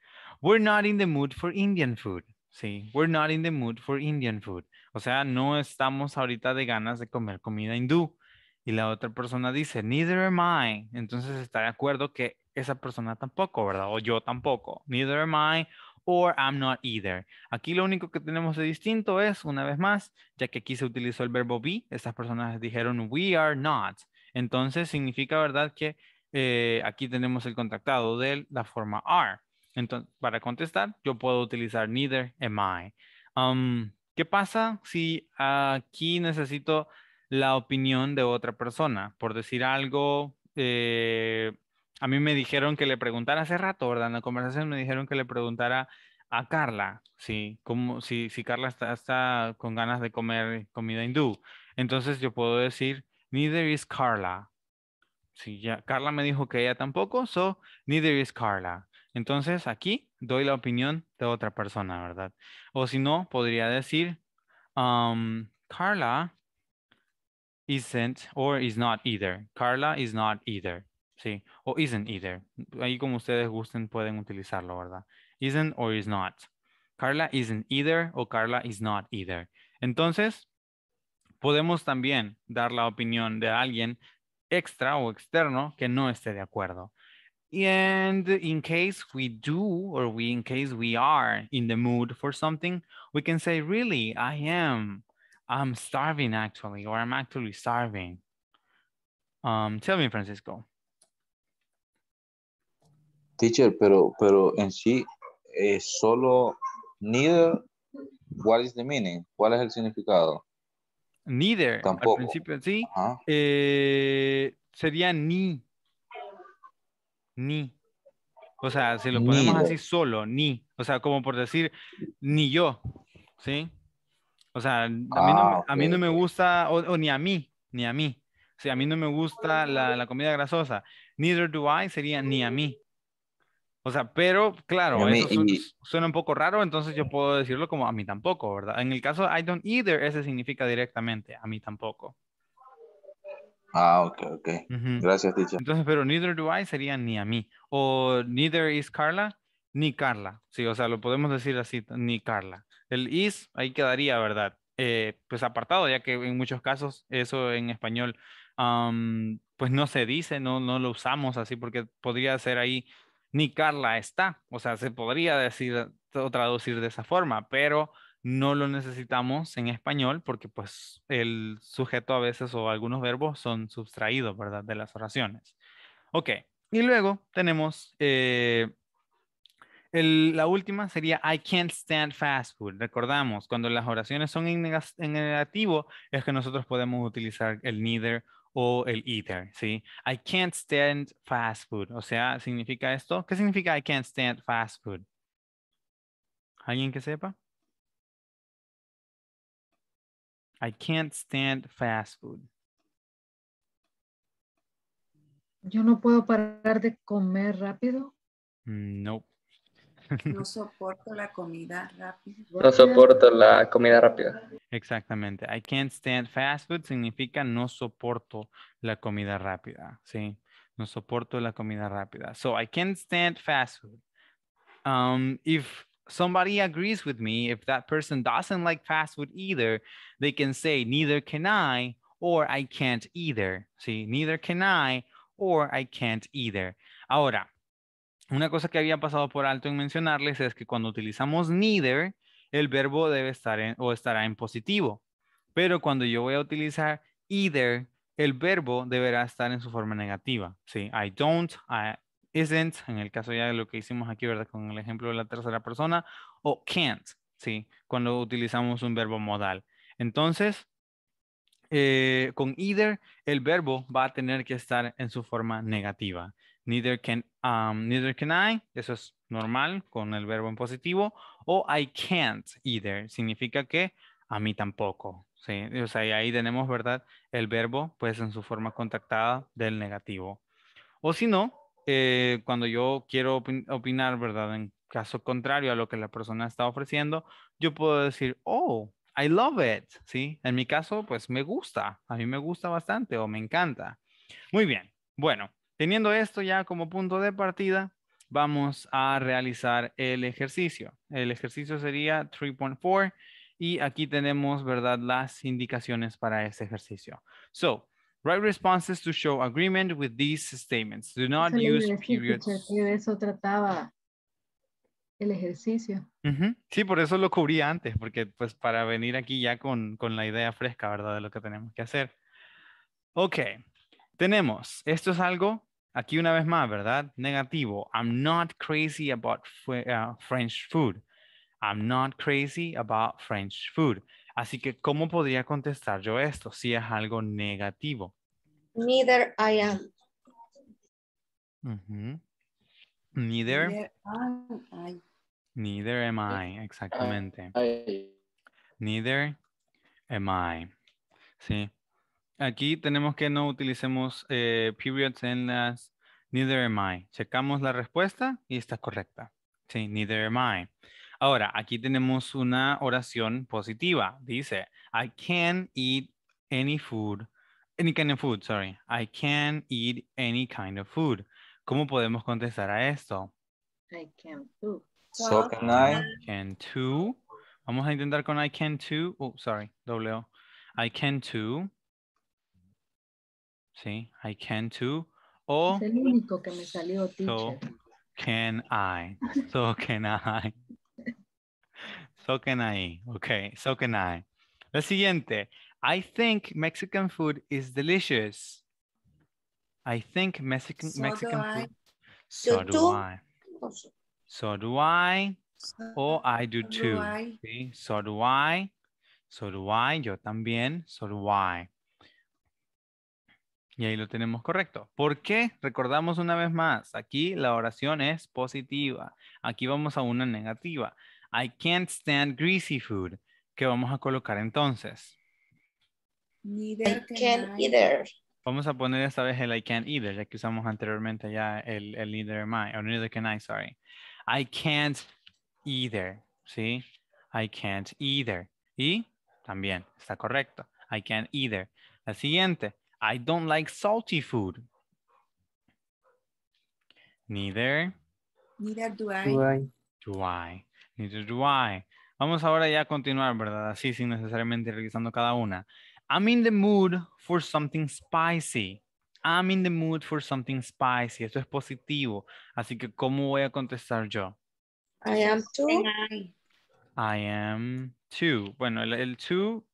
We're not in the mood for Indian food. Sí, we're not in the mood for Indian food. O sea, no estamos ahorita de ganas de comer comida hindú. Y la otra persona dice, neither am I. Entonces está de acuerdo que esa persona tampoco, ¿verdad? O yo tampoco. Neither am I or I'm not either. Aquí lo único que tenemos de distinto es, una vez más, ya que aquí se utilizó el verbo be, estas personas dijeron we are not. Entonces significa, ¿verdad? Que eh, aquí tenemos el contactado de la forma are. Entonces, para contestar, yo puedo utilizar neither am I. Um, ¿Qué pasa si aquí necesito la opinión de otra persona? Por decir algo, eh, a mí me dijeron que le preguntara hace rato, ¿verdad? En la conversación me dijeron que le preguntara a Carla, ¿sí? Como, si, Carla está con ganas de comer comida hindú. Entonces yo puedo decir, neither is Carla ya Carla me dijo que ella tampoco, so neither is Carla. Entonces aquí doy la opinión de otra persona, ¿verdad? O si no, podría decir, um, Carla isn't or is not either. Carla is not either. Sí, o isn't either. Ahí como ustedes gusten pueden utilizarlo, ¿verdad? Isn't or is not. Carla isn't either o Carla is not either. Entonces, podemos también dar la opinión de alguien extra o externo que no esté de acuerdo. And in case we do, or we in case we are in the mood for something, we can say, really, I am. I'm starving actually, or I'm actually starving. Um, tell me, Francisco. Teacher, pero, pero en sí, es eh, solo neither, what is the meaning? ¿Cuál es el significado? Neither. Al principio sí. Eh, sería ni. Ni. O sea, si lo ponemos así solo, ni. O sea, como por decir, ni yo. ¿Sí? O sea, a mí, no, ah, me gusta, o, ni a mí, ni a mí. O sea, a mí no me gusta la, la comida grasosa. Neither do I sería ni a mí. O sea, pero claro, suena, un poco raro, entonces yo puedo decirlo como a mí tampoco, ¿verdad? En el caso I don't either, ese significa directamente a mí tampoco. Ah, ok, ok. Gracias, teacher. Entonces, pero neither do I sería ni a mí. O neither is Carla, ni Carla. Sí, o sea, lo podemos decir así, ni Carla. El is ahí quedaría, ¿verdad? Eh, pues apartado, ya que en muchos casos eso en español pues no se dice, no, no lo usamos así porque podría ser ahí ni Carla está. O sea, se podría decir o traducir de esa forma, pero no lo necesitamos en español porque pues el sujeto a veces o algunos verbos son sustraídos, ¿verdad? De las oraciones. Ok, y luego tenemos eh, la última sería I can't stand fast food. Recordamos, cuando las oraciones son en, negativo, es que nosotros podemos utilizar el neither o el ether, ¿sí? I can't stand fast food. O sea, ¿significa esto? ¿Qué significa I can't stand fast food? ¿Alguien que sepa? I can't stand fast food. Yo no puedo parar de comer rápido. Mm, no. [LAUGHS] No soporto la comida rápida. No soporto la comida rápida. Exactamente. I can't stand fast food significa no soporto la comida rápida. Sí. No soporto la comida rápida. So I can't stand fast food. Um, if somebody agrees with me, if that person doesn't like fast food either, they can say, neither can I, or I can't either. See, neither can I, or I can't either. Ahora, una cosa que había pasado por alto en mencionarles es que cuando utilizamos neither, el verbo debe estar o estará en positivo. Pero cuando yo voy a utilizar either, el verbo deberá estar en su forma negativa. Sí, I don't, I isn't, en el caso ya de lo que hicimos aquí, ¿verdad? Con el ejemplo de la tercera persona, o can't, sí, cuando utilizamos un verbo modal. Entonces, eh, con either, el verbo va a tener que estar en su forma negativa. Neither can, um, neither can I, eso es normal con el verbo en positivo. O I can't either, significa que a mí tampoco. ¿sí? O sea, ahí tenemos, ¿verdad? El verbo, pues en su forma contactada del negativo. O si no, eh, cuando yo quiero opinar, ¿verdad? En caso contrario a lo que la persona está ofreciendo, yo puedo decir, oh, I love it, ¿sí? En mi caso, pues me gusta, a mí me gusta bastante o me encanta. Muy bien, bueno, Teniendo esto ya como punto de partida, vamos a realizar el ejercicio. El ejercicio sería 3.4 y aquí tenemos, ¿verdad?, las indicaciones para ese ejercicio. So, write responses to show agreement with these statements. Do not use periods. eso trataba el ejercicio. Sí, por eso lo cubrí antes, porque pues para venir aquí ya con, con la idea fresca, ¿verdad? De lo que tenemos que hacer. Ok, tenemos, esto es algo Aquí una vez más, ¿verdad? Negativo. I'm not crazy about ah, French food. I'm not crazy about French food. Así que, ¿cómo podría contestar yo esto si es algo negativo? Neither I am. Neither. Neither am I. Neither am I, exactamente. Neither am I. Sí. Aquí tenemos que no utilicemos eh, periods en las neither am I. Checamos la respuesta y está correcta. Sí, neither am I. Ahora, aquí tenemos una oración positiva. Dice, I can eat any food, any kind of food, sorry. I can eat any kind of food. ¿Cómo podemos contestar a esto? I can too. So can I. I can too. Vamos a intentar con I can too. Oh, sorry, doble I can too. See, I can too. O, es el único que me salió, teacher. So can I. [LAUGHS] So can I. So can I. Okay, so can I. La siguiente. I think Mexican food is delicious. I think Mexican so Mexican food. Oh, so, so, do I. So do I. Oh, I do so too. Do I. So do I. So do I. Yo también. So do I. Y ahí lo tenemos correcto. ¿Por qué? Recordamos una vez más, aquí la oración es positiva. Aquí vamos a una negativa. I can't stand greasy food. ¿Qué vamos a colocar entonces? Neither can either. Vamos a poner esta vez el I can't either, ya que usamos anteriormente ya el, neither neither can I, sorry. I can't either, ¿sí? I can't either. Y también está correcto. I can't either. La siguiente, I don't like salty food. Neither. Neither do I. Do I. Neither do I. Vamos ahora ya a continuar, ¿verdad? Así sin necesariamente revisando cada una. I'm in the mood for something spicy. I'm in the mood for something spicy. Esto es positivo. Así que, ¿cómo voy a contestar yo? I am too. I am too. Bueno, el, el too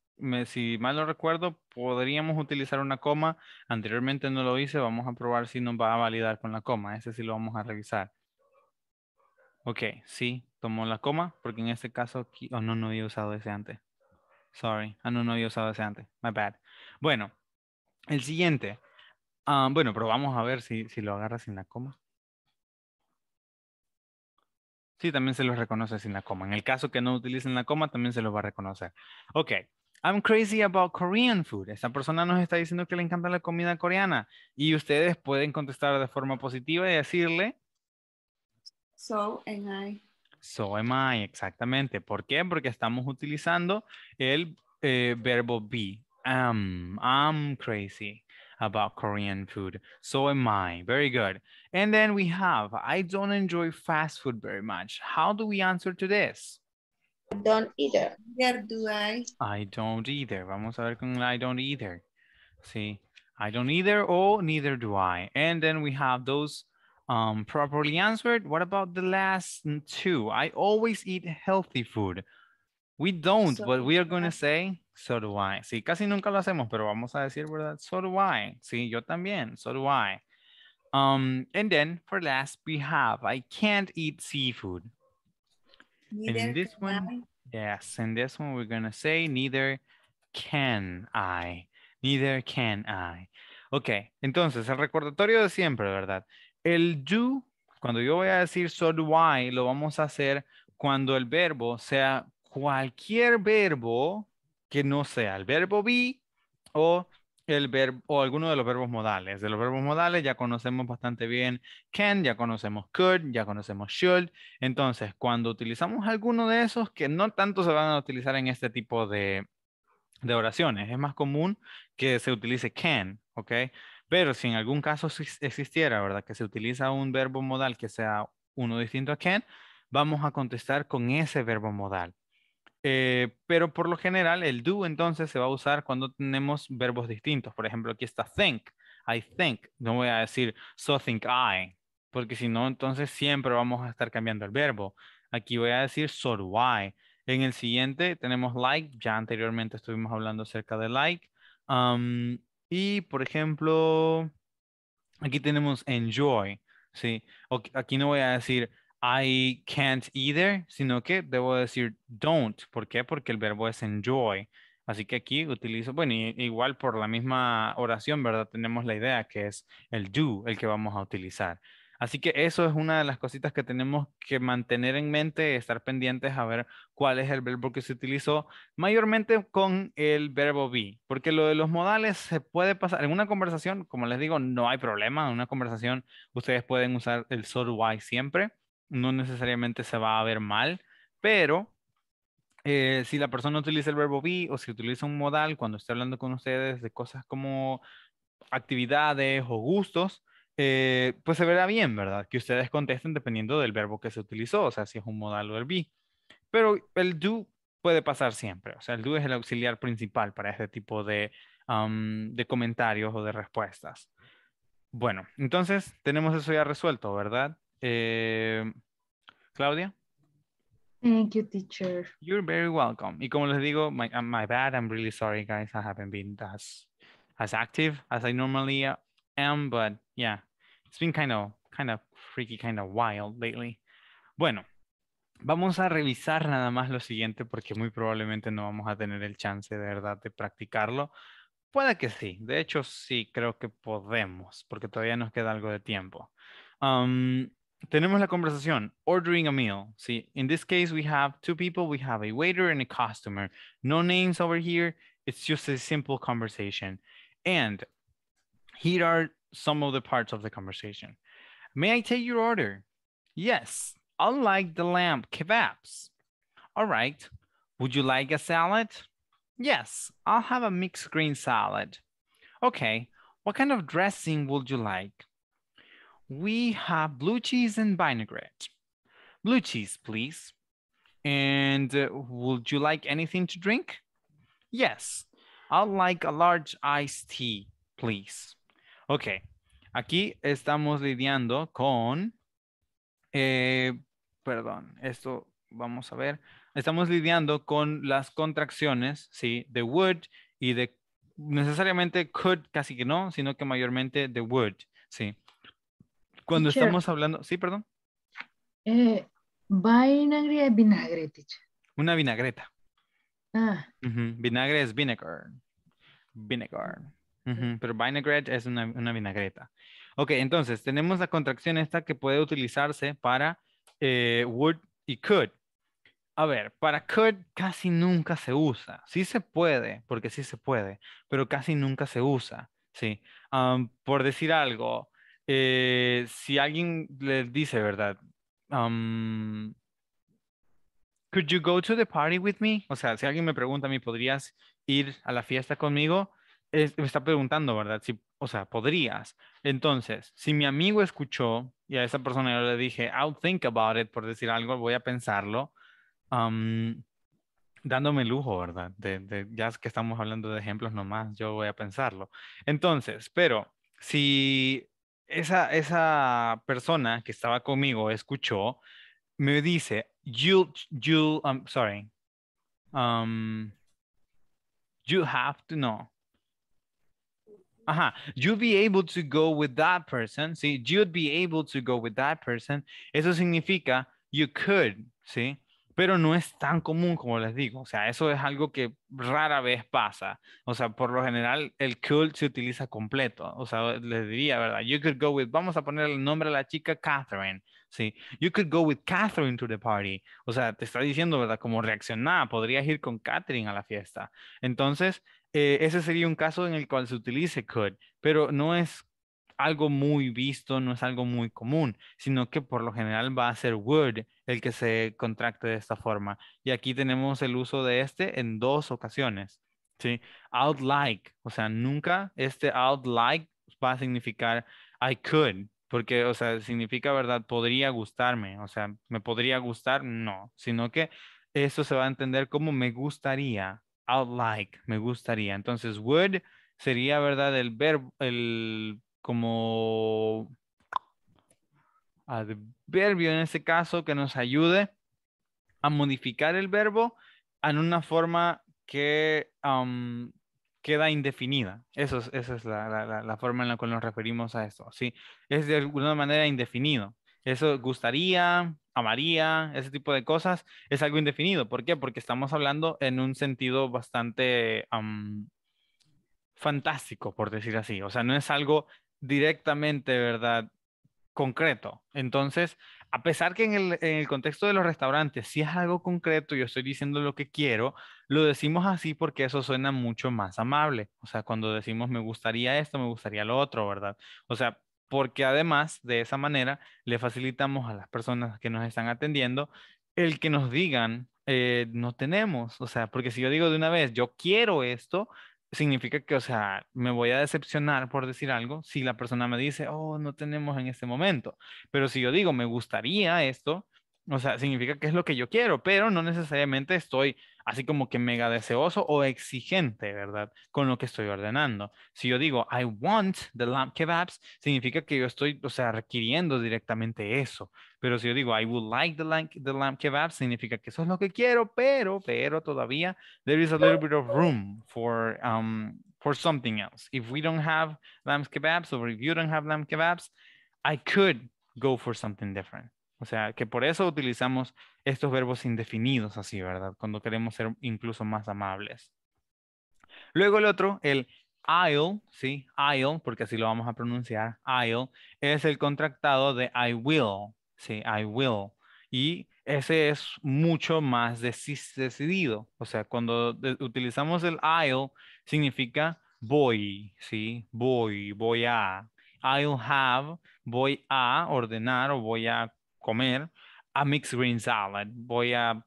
si mal no recuerdo, podríamos utilizar una coma. Anteriormente no lo hice, vamos a probar si nos va a validar con la coma. Ese sí lo vamos a revisar. Ok, sí, tomó la coma, porque en este caso, aquí, oh no, no había usado ese antes. Sorry, ah no, no había usado ese antes. My bad. Bueno, el siguiente. Ah, bueno, pero vamos a ver si, si lo agarra sin la coma. Sí, también se los reconoce sin la coma. En el caso que no utilicen la coma, también se los va a reconocer. Ok, I'm crazy about Korean food. Esta persona nos está diciendo que le encanta la comida coreana y ustedes pueden contestar de forma positiva y decirle. So am I. So am I, exactamente. ¿Por qué? Porque estamos utilizando el eh, verbo be. I'm crazy about Korean food. So am I. Very good. And then we have, I don't enjoy fast food very much. How do we answer to this? don't either. Neither do I. I don't either. Vamos a ver con I don't either. See, I don't either or neither do I. And then we have those um, properly answered. What about the last two? I always eat healthy food. We don't, so but we are going to say, so do I. Sí, casi nunca lo hacemos, pero vamos a decir, ¿verdad? So do I. Sí, yo también. So do I. Um, and then for last, we have, I can't eat seafood. Neither this one, yes, in this one we're gonna say neither can I. Neither can I. Ok, entonces el recordatorio de siempre, ¿verdad? El do, cuando yo voy a decir so do I, lo vamos a hacer cuando el verbo sea cualquier verbo que no sea el verbo be o el verbo o alguno de los verbos modales. De los verbos modales ya conocemos bastante bien can, ya conocemos could, ya conocemos should. Entonces, cuando utilizamos alguno de esos que no tanto se van a utilizar en este tipo de, de oraciones, es más común que se utilice can, ¿ok? Pero si en algún caso existiera, ¿verdad? Que se utiliza un verbo modal que sea uno distinto a can, vamos a contestar con ese verbo modal. Eh, pero por lo general, el do entonces se va a usar cuando tenemos verbos distintos. Por ejemplo, aquí está think, I think. No voy a decir so think I, porque si no, entonces siempre vamos a estar cambiando el verbo. Aquí voy a decir so do I. En el siguiente tenemos like, ya anteriormente estuvimos hablando acerca de like. Um, y por ejemplo, aquí tenemos enjoy, ¿sí? aquí no voy a decir I can't either, sino que debo decir don't. ¿Por qué? Porque el verbo es enjoy. Así que aquí utilizo, bueno, igual por la misma oración, ¿verdad? Tenemos la idea que es el do, el que vamos a utilizar. Así que eso es una de las cositas que tenemos que mantener en mente, estar pendientes a ver cuál es el verbo que se utilizó, mayormente con el verbo be, porque lo de los modales se puede pasar. En una conversación, como les digo, no hay problema. En una conversación, ustedes pueden usar el so do I siempre no necesariamente se va a ver mal, pero eh, si la persona utiliza el verbo be o si utiliza un modal cuando esté hablando con ustedes de cosas como actividades o gustos, eh, pues se verá bien, ¿verdad? Que ustedes contesten dependiendo del verbo que se utilizó, o sea, si es un modal o el be. Pero el do puede pasar siempre, o sea, el do es el auxiliar principal para este tipo de, de comentarios o de respuestas. Bueno, entonces tenemos eso ya resuelto, ¿verdad? Eh, Claudia. Thank you, teacher. You're very welcome. Y como les digo, my, uh, my bad, I'm really sorry, guys. I haven't been as, as active as I normally uh, am, but yeah, it's been kind of, kind of freaky, kind of wild lately. Bueno, vamos a revisar nada más lo siguiente porque muy probablemente no vamos a tener el chance de verdad de practicarlo. Puede que sí, de hecho sí creo que podemos porque todavía nos queda algo de tiempo. Um, tenemos la conversación, ordering a meal. See, in this case, we have two people. We have a waiter and a customer. No names over here. It's just a simple conversation. And here are some of the parts of the conversation. May I take your order? Yes, I like the lamb kebabs. All right. Would you like a salad? Yes, I'll have a mixed green salad. Okay, what kind of dressing would you like? we have blue cheese and vinaigrette. Blue cheese, please. And uh, would you like anything to drink? Yes, I'd like a large iced tea, please. Okay. aquí estamos lidiando con, eh, perdón, esto vamos a ver. Estamos lidiando con las contracciones, ¿sí? the would y de necesariamente could, casi que no, sino que mayormente the would, ¿sí? sí cuando estamos hablando, sí, perdón. Eh, es vinagre, Una vinagreta. Ah. Vinagre es vinegar. Vinegar. Mm. Pero vinaigrette es una, vinagreta. Ok, entonces tenemos la contracción esta que puede utilizarse para eh, would y could. A ver, para could casi nunca se usa. Sí se puede, porque sí se puede, pero casi nunca se usa. Sí. Um, por decir algo, eh, si alguien le dice, ¿verdad? Um, could you go to the party with me? O sea, si alguien me pregunta a mí, ¿podrías ir a la fiesta conmigo? me está preguntando, ¿verdad? Si, o sea, podrías. Entonces, si mi amigo escuchó y a esa persona yo le dije, I'll think about it, por decir algo, voy a pensarlo, um, dándome lujo, ¿verdad? De, de, ya que estamos hablando de ejemplos nomás, yo voy a pensarlo. Entonces, pero si esa, esa persona que estaba conmigo escuchó, me dice, you, you, I'm um, sorry, um, you have to know. Ajá, you'd be able to go with that person, see You'd be able to go with that person. Eso significa you could, ¿sí? pero no es tan común como les digo. O sea, eso es algo que rara vez pasa. O sea, por lo general el could se utiliza completo. O sea, les diría, ¿verdad? You could go with, vamos a poner el nombre de la chica Catherine. Sí, you could go with Catherine to the party. O sea, te está diciendo, ¿verdad? Como reaccionar, podrías ir con Catherine a la fiesta. Entonces, eh, ese sería un caso en el cual se utilice could, pero no es algo muy visto, no es algo muy común, sino que por lo general va a ser would el que se contracte de esta forma. Y aquí tenemos el uso de este en dos ocasiones. ¿sí? Out like, o sea, nunca este out like va a significar I could, porque, o sea, significa, ¿verdad? Podría gustarme, o sea, me podría gustar, no, sino que eso se va a entender como me gustaría, out like, me gustaría. Entonces, would sería, ¿verdad? El verbo, el como adverbio en este caso que nos ayude a modificar el verbo en una forma que queda indefinida. Eso esa es la, forma en la cual nos referimos a esto. ¿sí? Es de alguna manera indefinido. Eso gustaría, amaría, ese tipo de cosas, es algo indefinido. ¿Por qué? Porque estamos hablando en un sentido bastante fantástico, por decir así. O sea, no es algo directamente, ¿verdad? Concreto. Entonces, a pesar que en el, en el, contexto de los restaurantes, si es algo concreto, yo estoy diciendo lo que quiero, lo decimos así porque eso suena mucho más amable. O sea, cuando decimos me gustaría esto, me gustaría lo otro, ¿verdad? O sea, porque además de esa manera le facilitamos a las personas que nos están atendiendo el que nos digan, eh, no tenemos. O sea, porque si yo digo de una vez, yo quiero esto, significa que, o sea, me voy a decepcionar por decir algo si la persona me dice, oh, no tenemos en este momento. Pero si yo digo, me gustaría esto, o sea, significa que es lo que yo quiero, pero no necesariamente estoy así como que mega deseoso o exigente, ¿verdad? Con lo que estoy ordenando. Si yo digo, I want the lamb kebabs, significa que yo estoy, o sea, requiriendo directamente eso. Pero si yo digo, I would like the lamb, the lamb kebabs, significa que eso es lo que quiero, pero, pero todavía, there is a little bit of room for, um, for something else. If we don't have lamb kebabs or if you don't have lamb kebabs, I could go for something different. O sea, que por eso utilizamos estos verbos indefinidos así, ¿verdad? Cuando queremos ser incluso más amables. Luego el otro, el I'll, ¿sí? I'll, porque así lo vamos a pronunciar, I'll, es el contractado de I will, ¿sí? I will. Y ese es mucho más decidido. O sea, cuando utilizamos el I'll, significa voy, ¿sí? Voy, voy a. I'll have, voy a ordenar o voy a comer a mixed green salad. Voy a,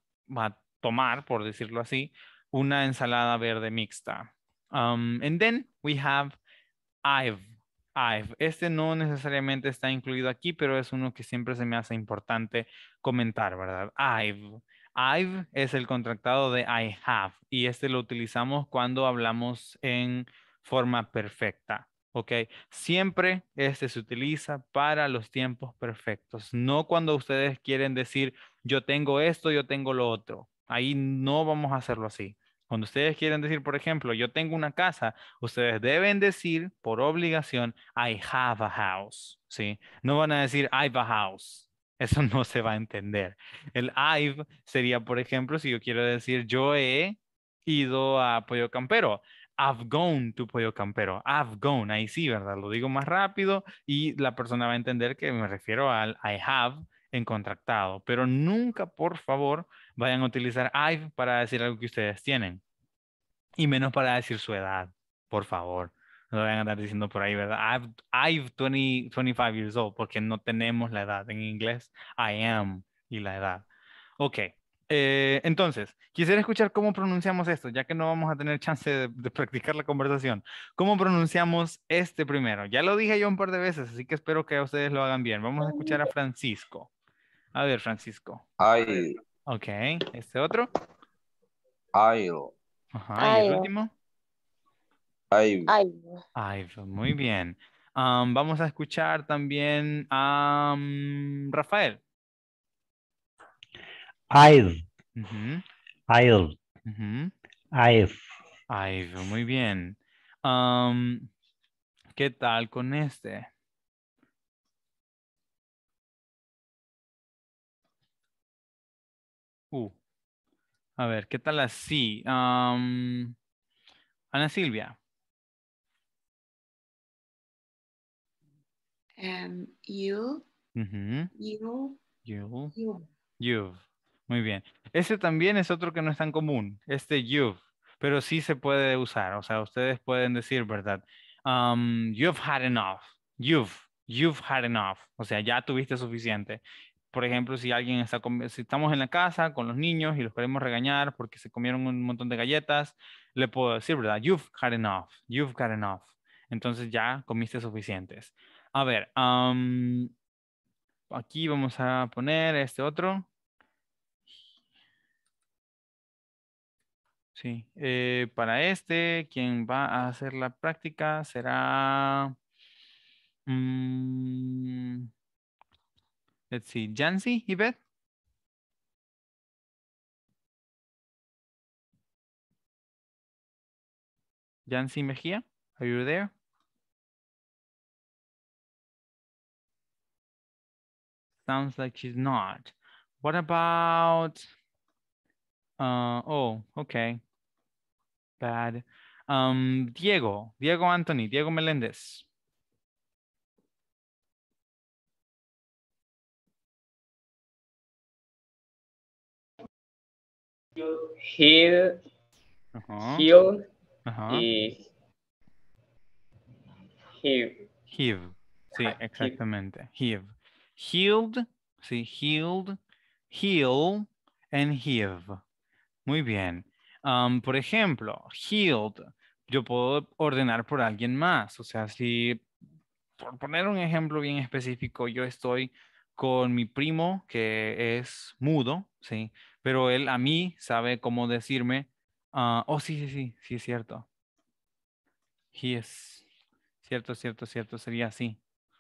tomar, por decirlo así, una ensalada verde mixta. Um, and then we have I've. I've. Este no necesariamente está incluido aquí, pero es uno que siempre se me hace importante comentar, ¿verdad? I've. I've es el contractado de I have y este lo utilizamos cuando hablamos en forma perfecta. ¿ok? Siempre este se utiliza para los tiempos perfectos, no cuando ustedes quieren decir yo tengo esto, yo tengo lo otro. Ahí no vamos a hacerlo así. Cuando ustedes quieren decir, por ejemplo, yo tengo una casa, ustedes deben decir por obligación, I have a house, ¿sí? No van a decir, I have a house. Eso [LAUGHS] no se va a entender. El I've sería, por ejemplo, si yo quiero decir, yo he ido a Pollo Campero I've gone tu Pollo Campero. I've gone, ahí sí, ¿verdad? Lo digo más rápido y la persona va a entender que me refiero al I have en contractado. Pero nunca, por favor, vayan a utilizar I've para decir algo que ustedes tienen. Y menos para decir su edad, por favor. No lo vayan a estar diciendo por ahí, ¿verdad? I've, I've 20, 25 years old, porque no tenemos la edad. En inglés, I am y la edad. Ok. Eh, entonces, quisiera escuchar cómo pronunciamos esto, ya que no vamos a tener chance de, practicar la conversación. ¿Cómo pronunciamos este primero? Ya lo dije yo un par de veces, así que espero que ustedes lo hagan bien. Vamos a escuchar a Francisco. A ver, Francisco. Ay. Ok, este otro. Ay. Ajá, el último? Ay. Ay, muy bien. vamos a escuchar también a mm, Rafael. I've. Uh -huh. I've. I've. Muy bien. Um, ¿Qué tal con este? Uh, a ver, ¿qué tal así? Um, Ana Silvia. Um, you. Uh -huh. You. You. You. Muy bien. Ese también es otro que no es tan común, este you've, pero sí se puede usar. O sea, ustedes pueden decir, ¿verdad? Um, you've had enough. You've, you've had enough. O sea, ya tuviste suficiente. Por ejemplo, si alguien está, si estamos en la casa con los niños y los queremos regañar porque se comieron un montón de galletas, le puedo decir, ¿verdad? You've had enough. You've had enough. Entonces ya comiste suficientes. A ver, um, aquí vamos a poner este otro. Sí, eh, para este, quien va a hacer la práctica será... Mm, let's see, Jancy, Jancy Mejía, are you there? Sounds like she's not. What about, uh, oh, okay bad. Um, Diego, Diego Anthony, Diego Meléndez. Heal, uh -huh. heal, uh -huh. y heal. sí, ah, exactamente. Heal, Healed, sí, healed, heal, and heave. Muy bien por ejemplo, healed, yo puedo ordenar por alguien más. O sea, si, por poner un ejemplo bien específico, yo estoy con mi primo que es mudo, ¿sí? Pero él a mí sabe cómo decirme, ah, oh, sí, sí, sí, sí, es cierto. He is, cierto, cierto, cierto, sería así.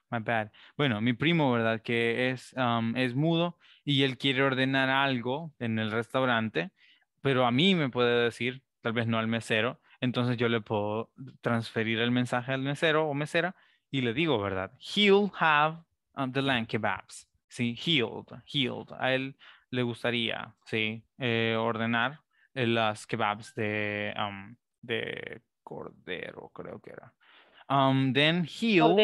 My bad. Bueno, mi primo, ¿verdad? Que es, es mudo y él quiere ordenar algo en el restaurante pero a mí me puede decir, tal vez no al mesero, entonces yo le puedo transferir el mensaje al mesero o mesera y le digo, ¿verdad? He'll have um, the lamb kebabs, ¿sí? He'll, he'll, a él le gustaría, ¿sí? Eh, ordenar eh, las kebabs de, um, de cordero, creo que era. Um, then he'll,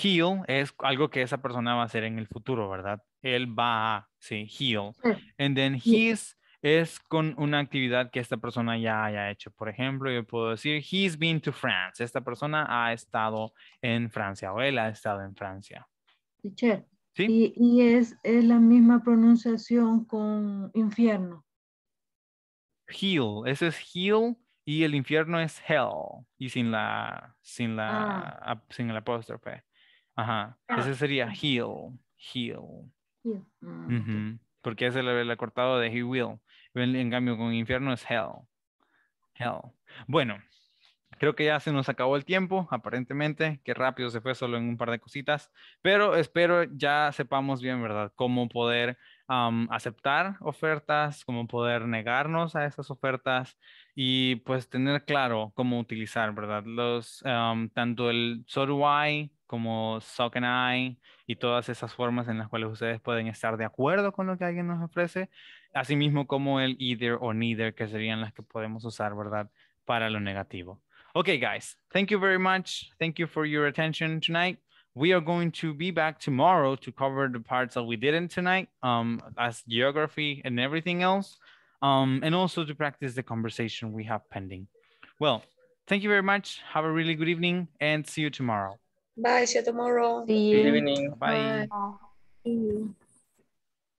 he'll es algo que esa persona va a hacer en el futuro, ¿verdad? Él va a, sí, he'll. And then his es con una actividad que esta persona ya haya hecho. Por ejemplo, yo puedo decir, he's been to France. Esta persona ha estado en Francia o él ha estado en Francia. ¿Sí? Y, y es, es, la misma pronunciación con infierno. Heal. ese es Heal y el infierno es hell y sin la sin la ah. sin el apóstrofe. Ajá. Ah, ese sería Heal. Heal. Ah, porque ese es el, el acortado de he will. En cambio, con infierno es hell. Hell. Bueno, creo que ya se nos acabó el tiempo, aparentemente. Que rápido se fue solo en un par de cositas. Pero espero ya sepamos bien, ¿verdad? Cómo poder aceptar ofertas, cómo poder negarnos a esas ofertas y pues tener claro cómo utilizar, ¿verdad? Los, tanto el so como Sock and I y todas esas formas en las cuales ustedes pueden estar de acuerdo con lo que alguien nos ofrece, así mismo como el either o neither, que serían las que podemos usar, ¿verdad? Para lo negativo. Okay, guys, thank you very much. Thank you for your attention tonight. We are going to be back tomorrow to cover the parts that we didn't tonight, um, as geography and everything else, um, and also to practice the conversation we have pending. Well, thank you very much. Have a really good evening and see you tomorrow. Bye. See you tomorrow. See you. Good evening. Bye. Bye.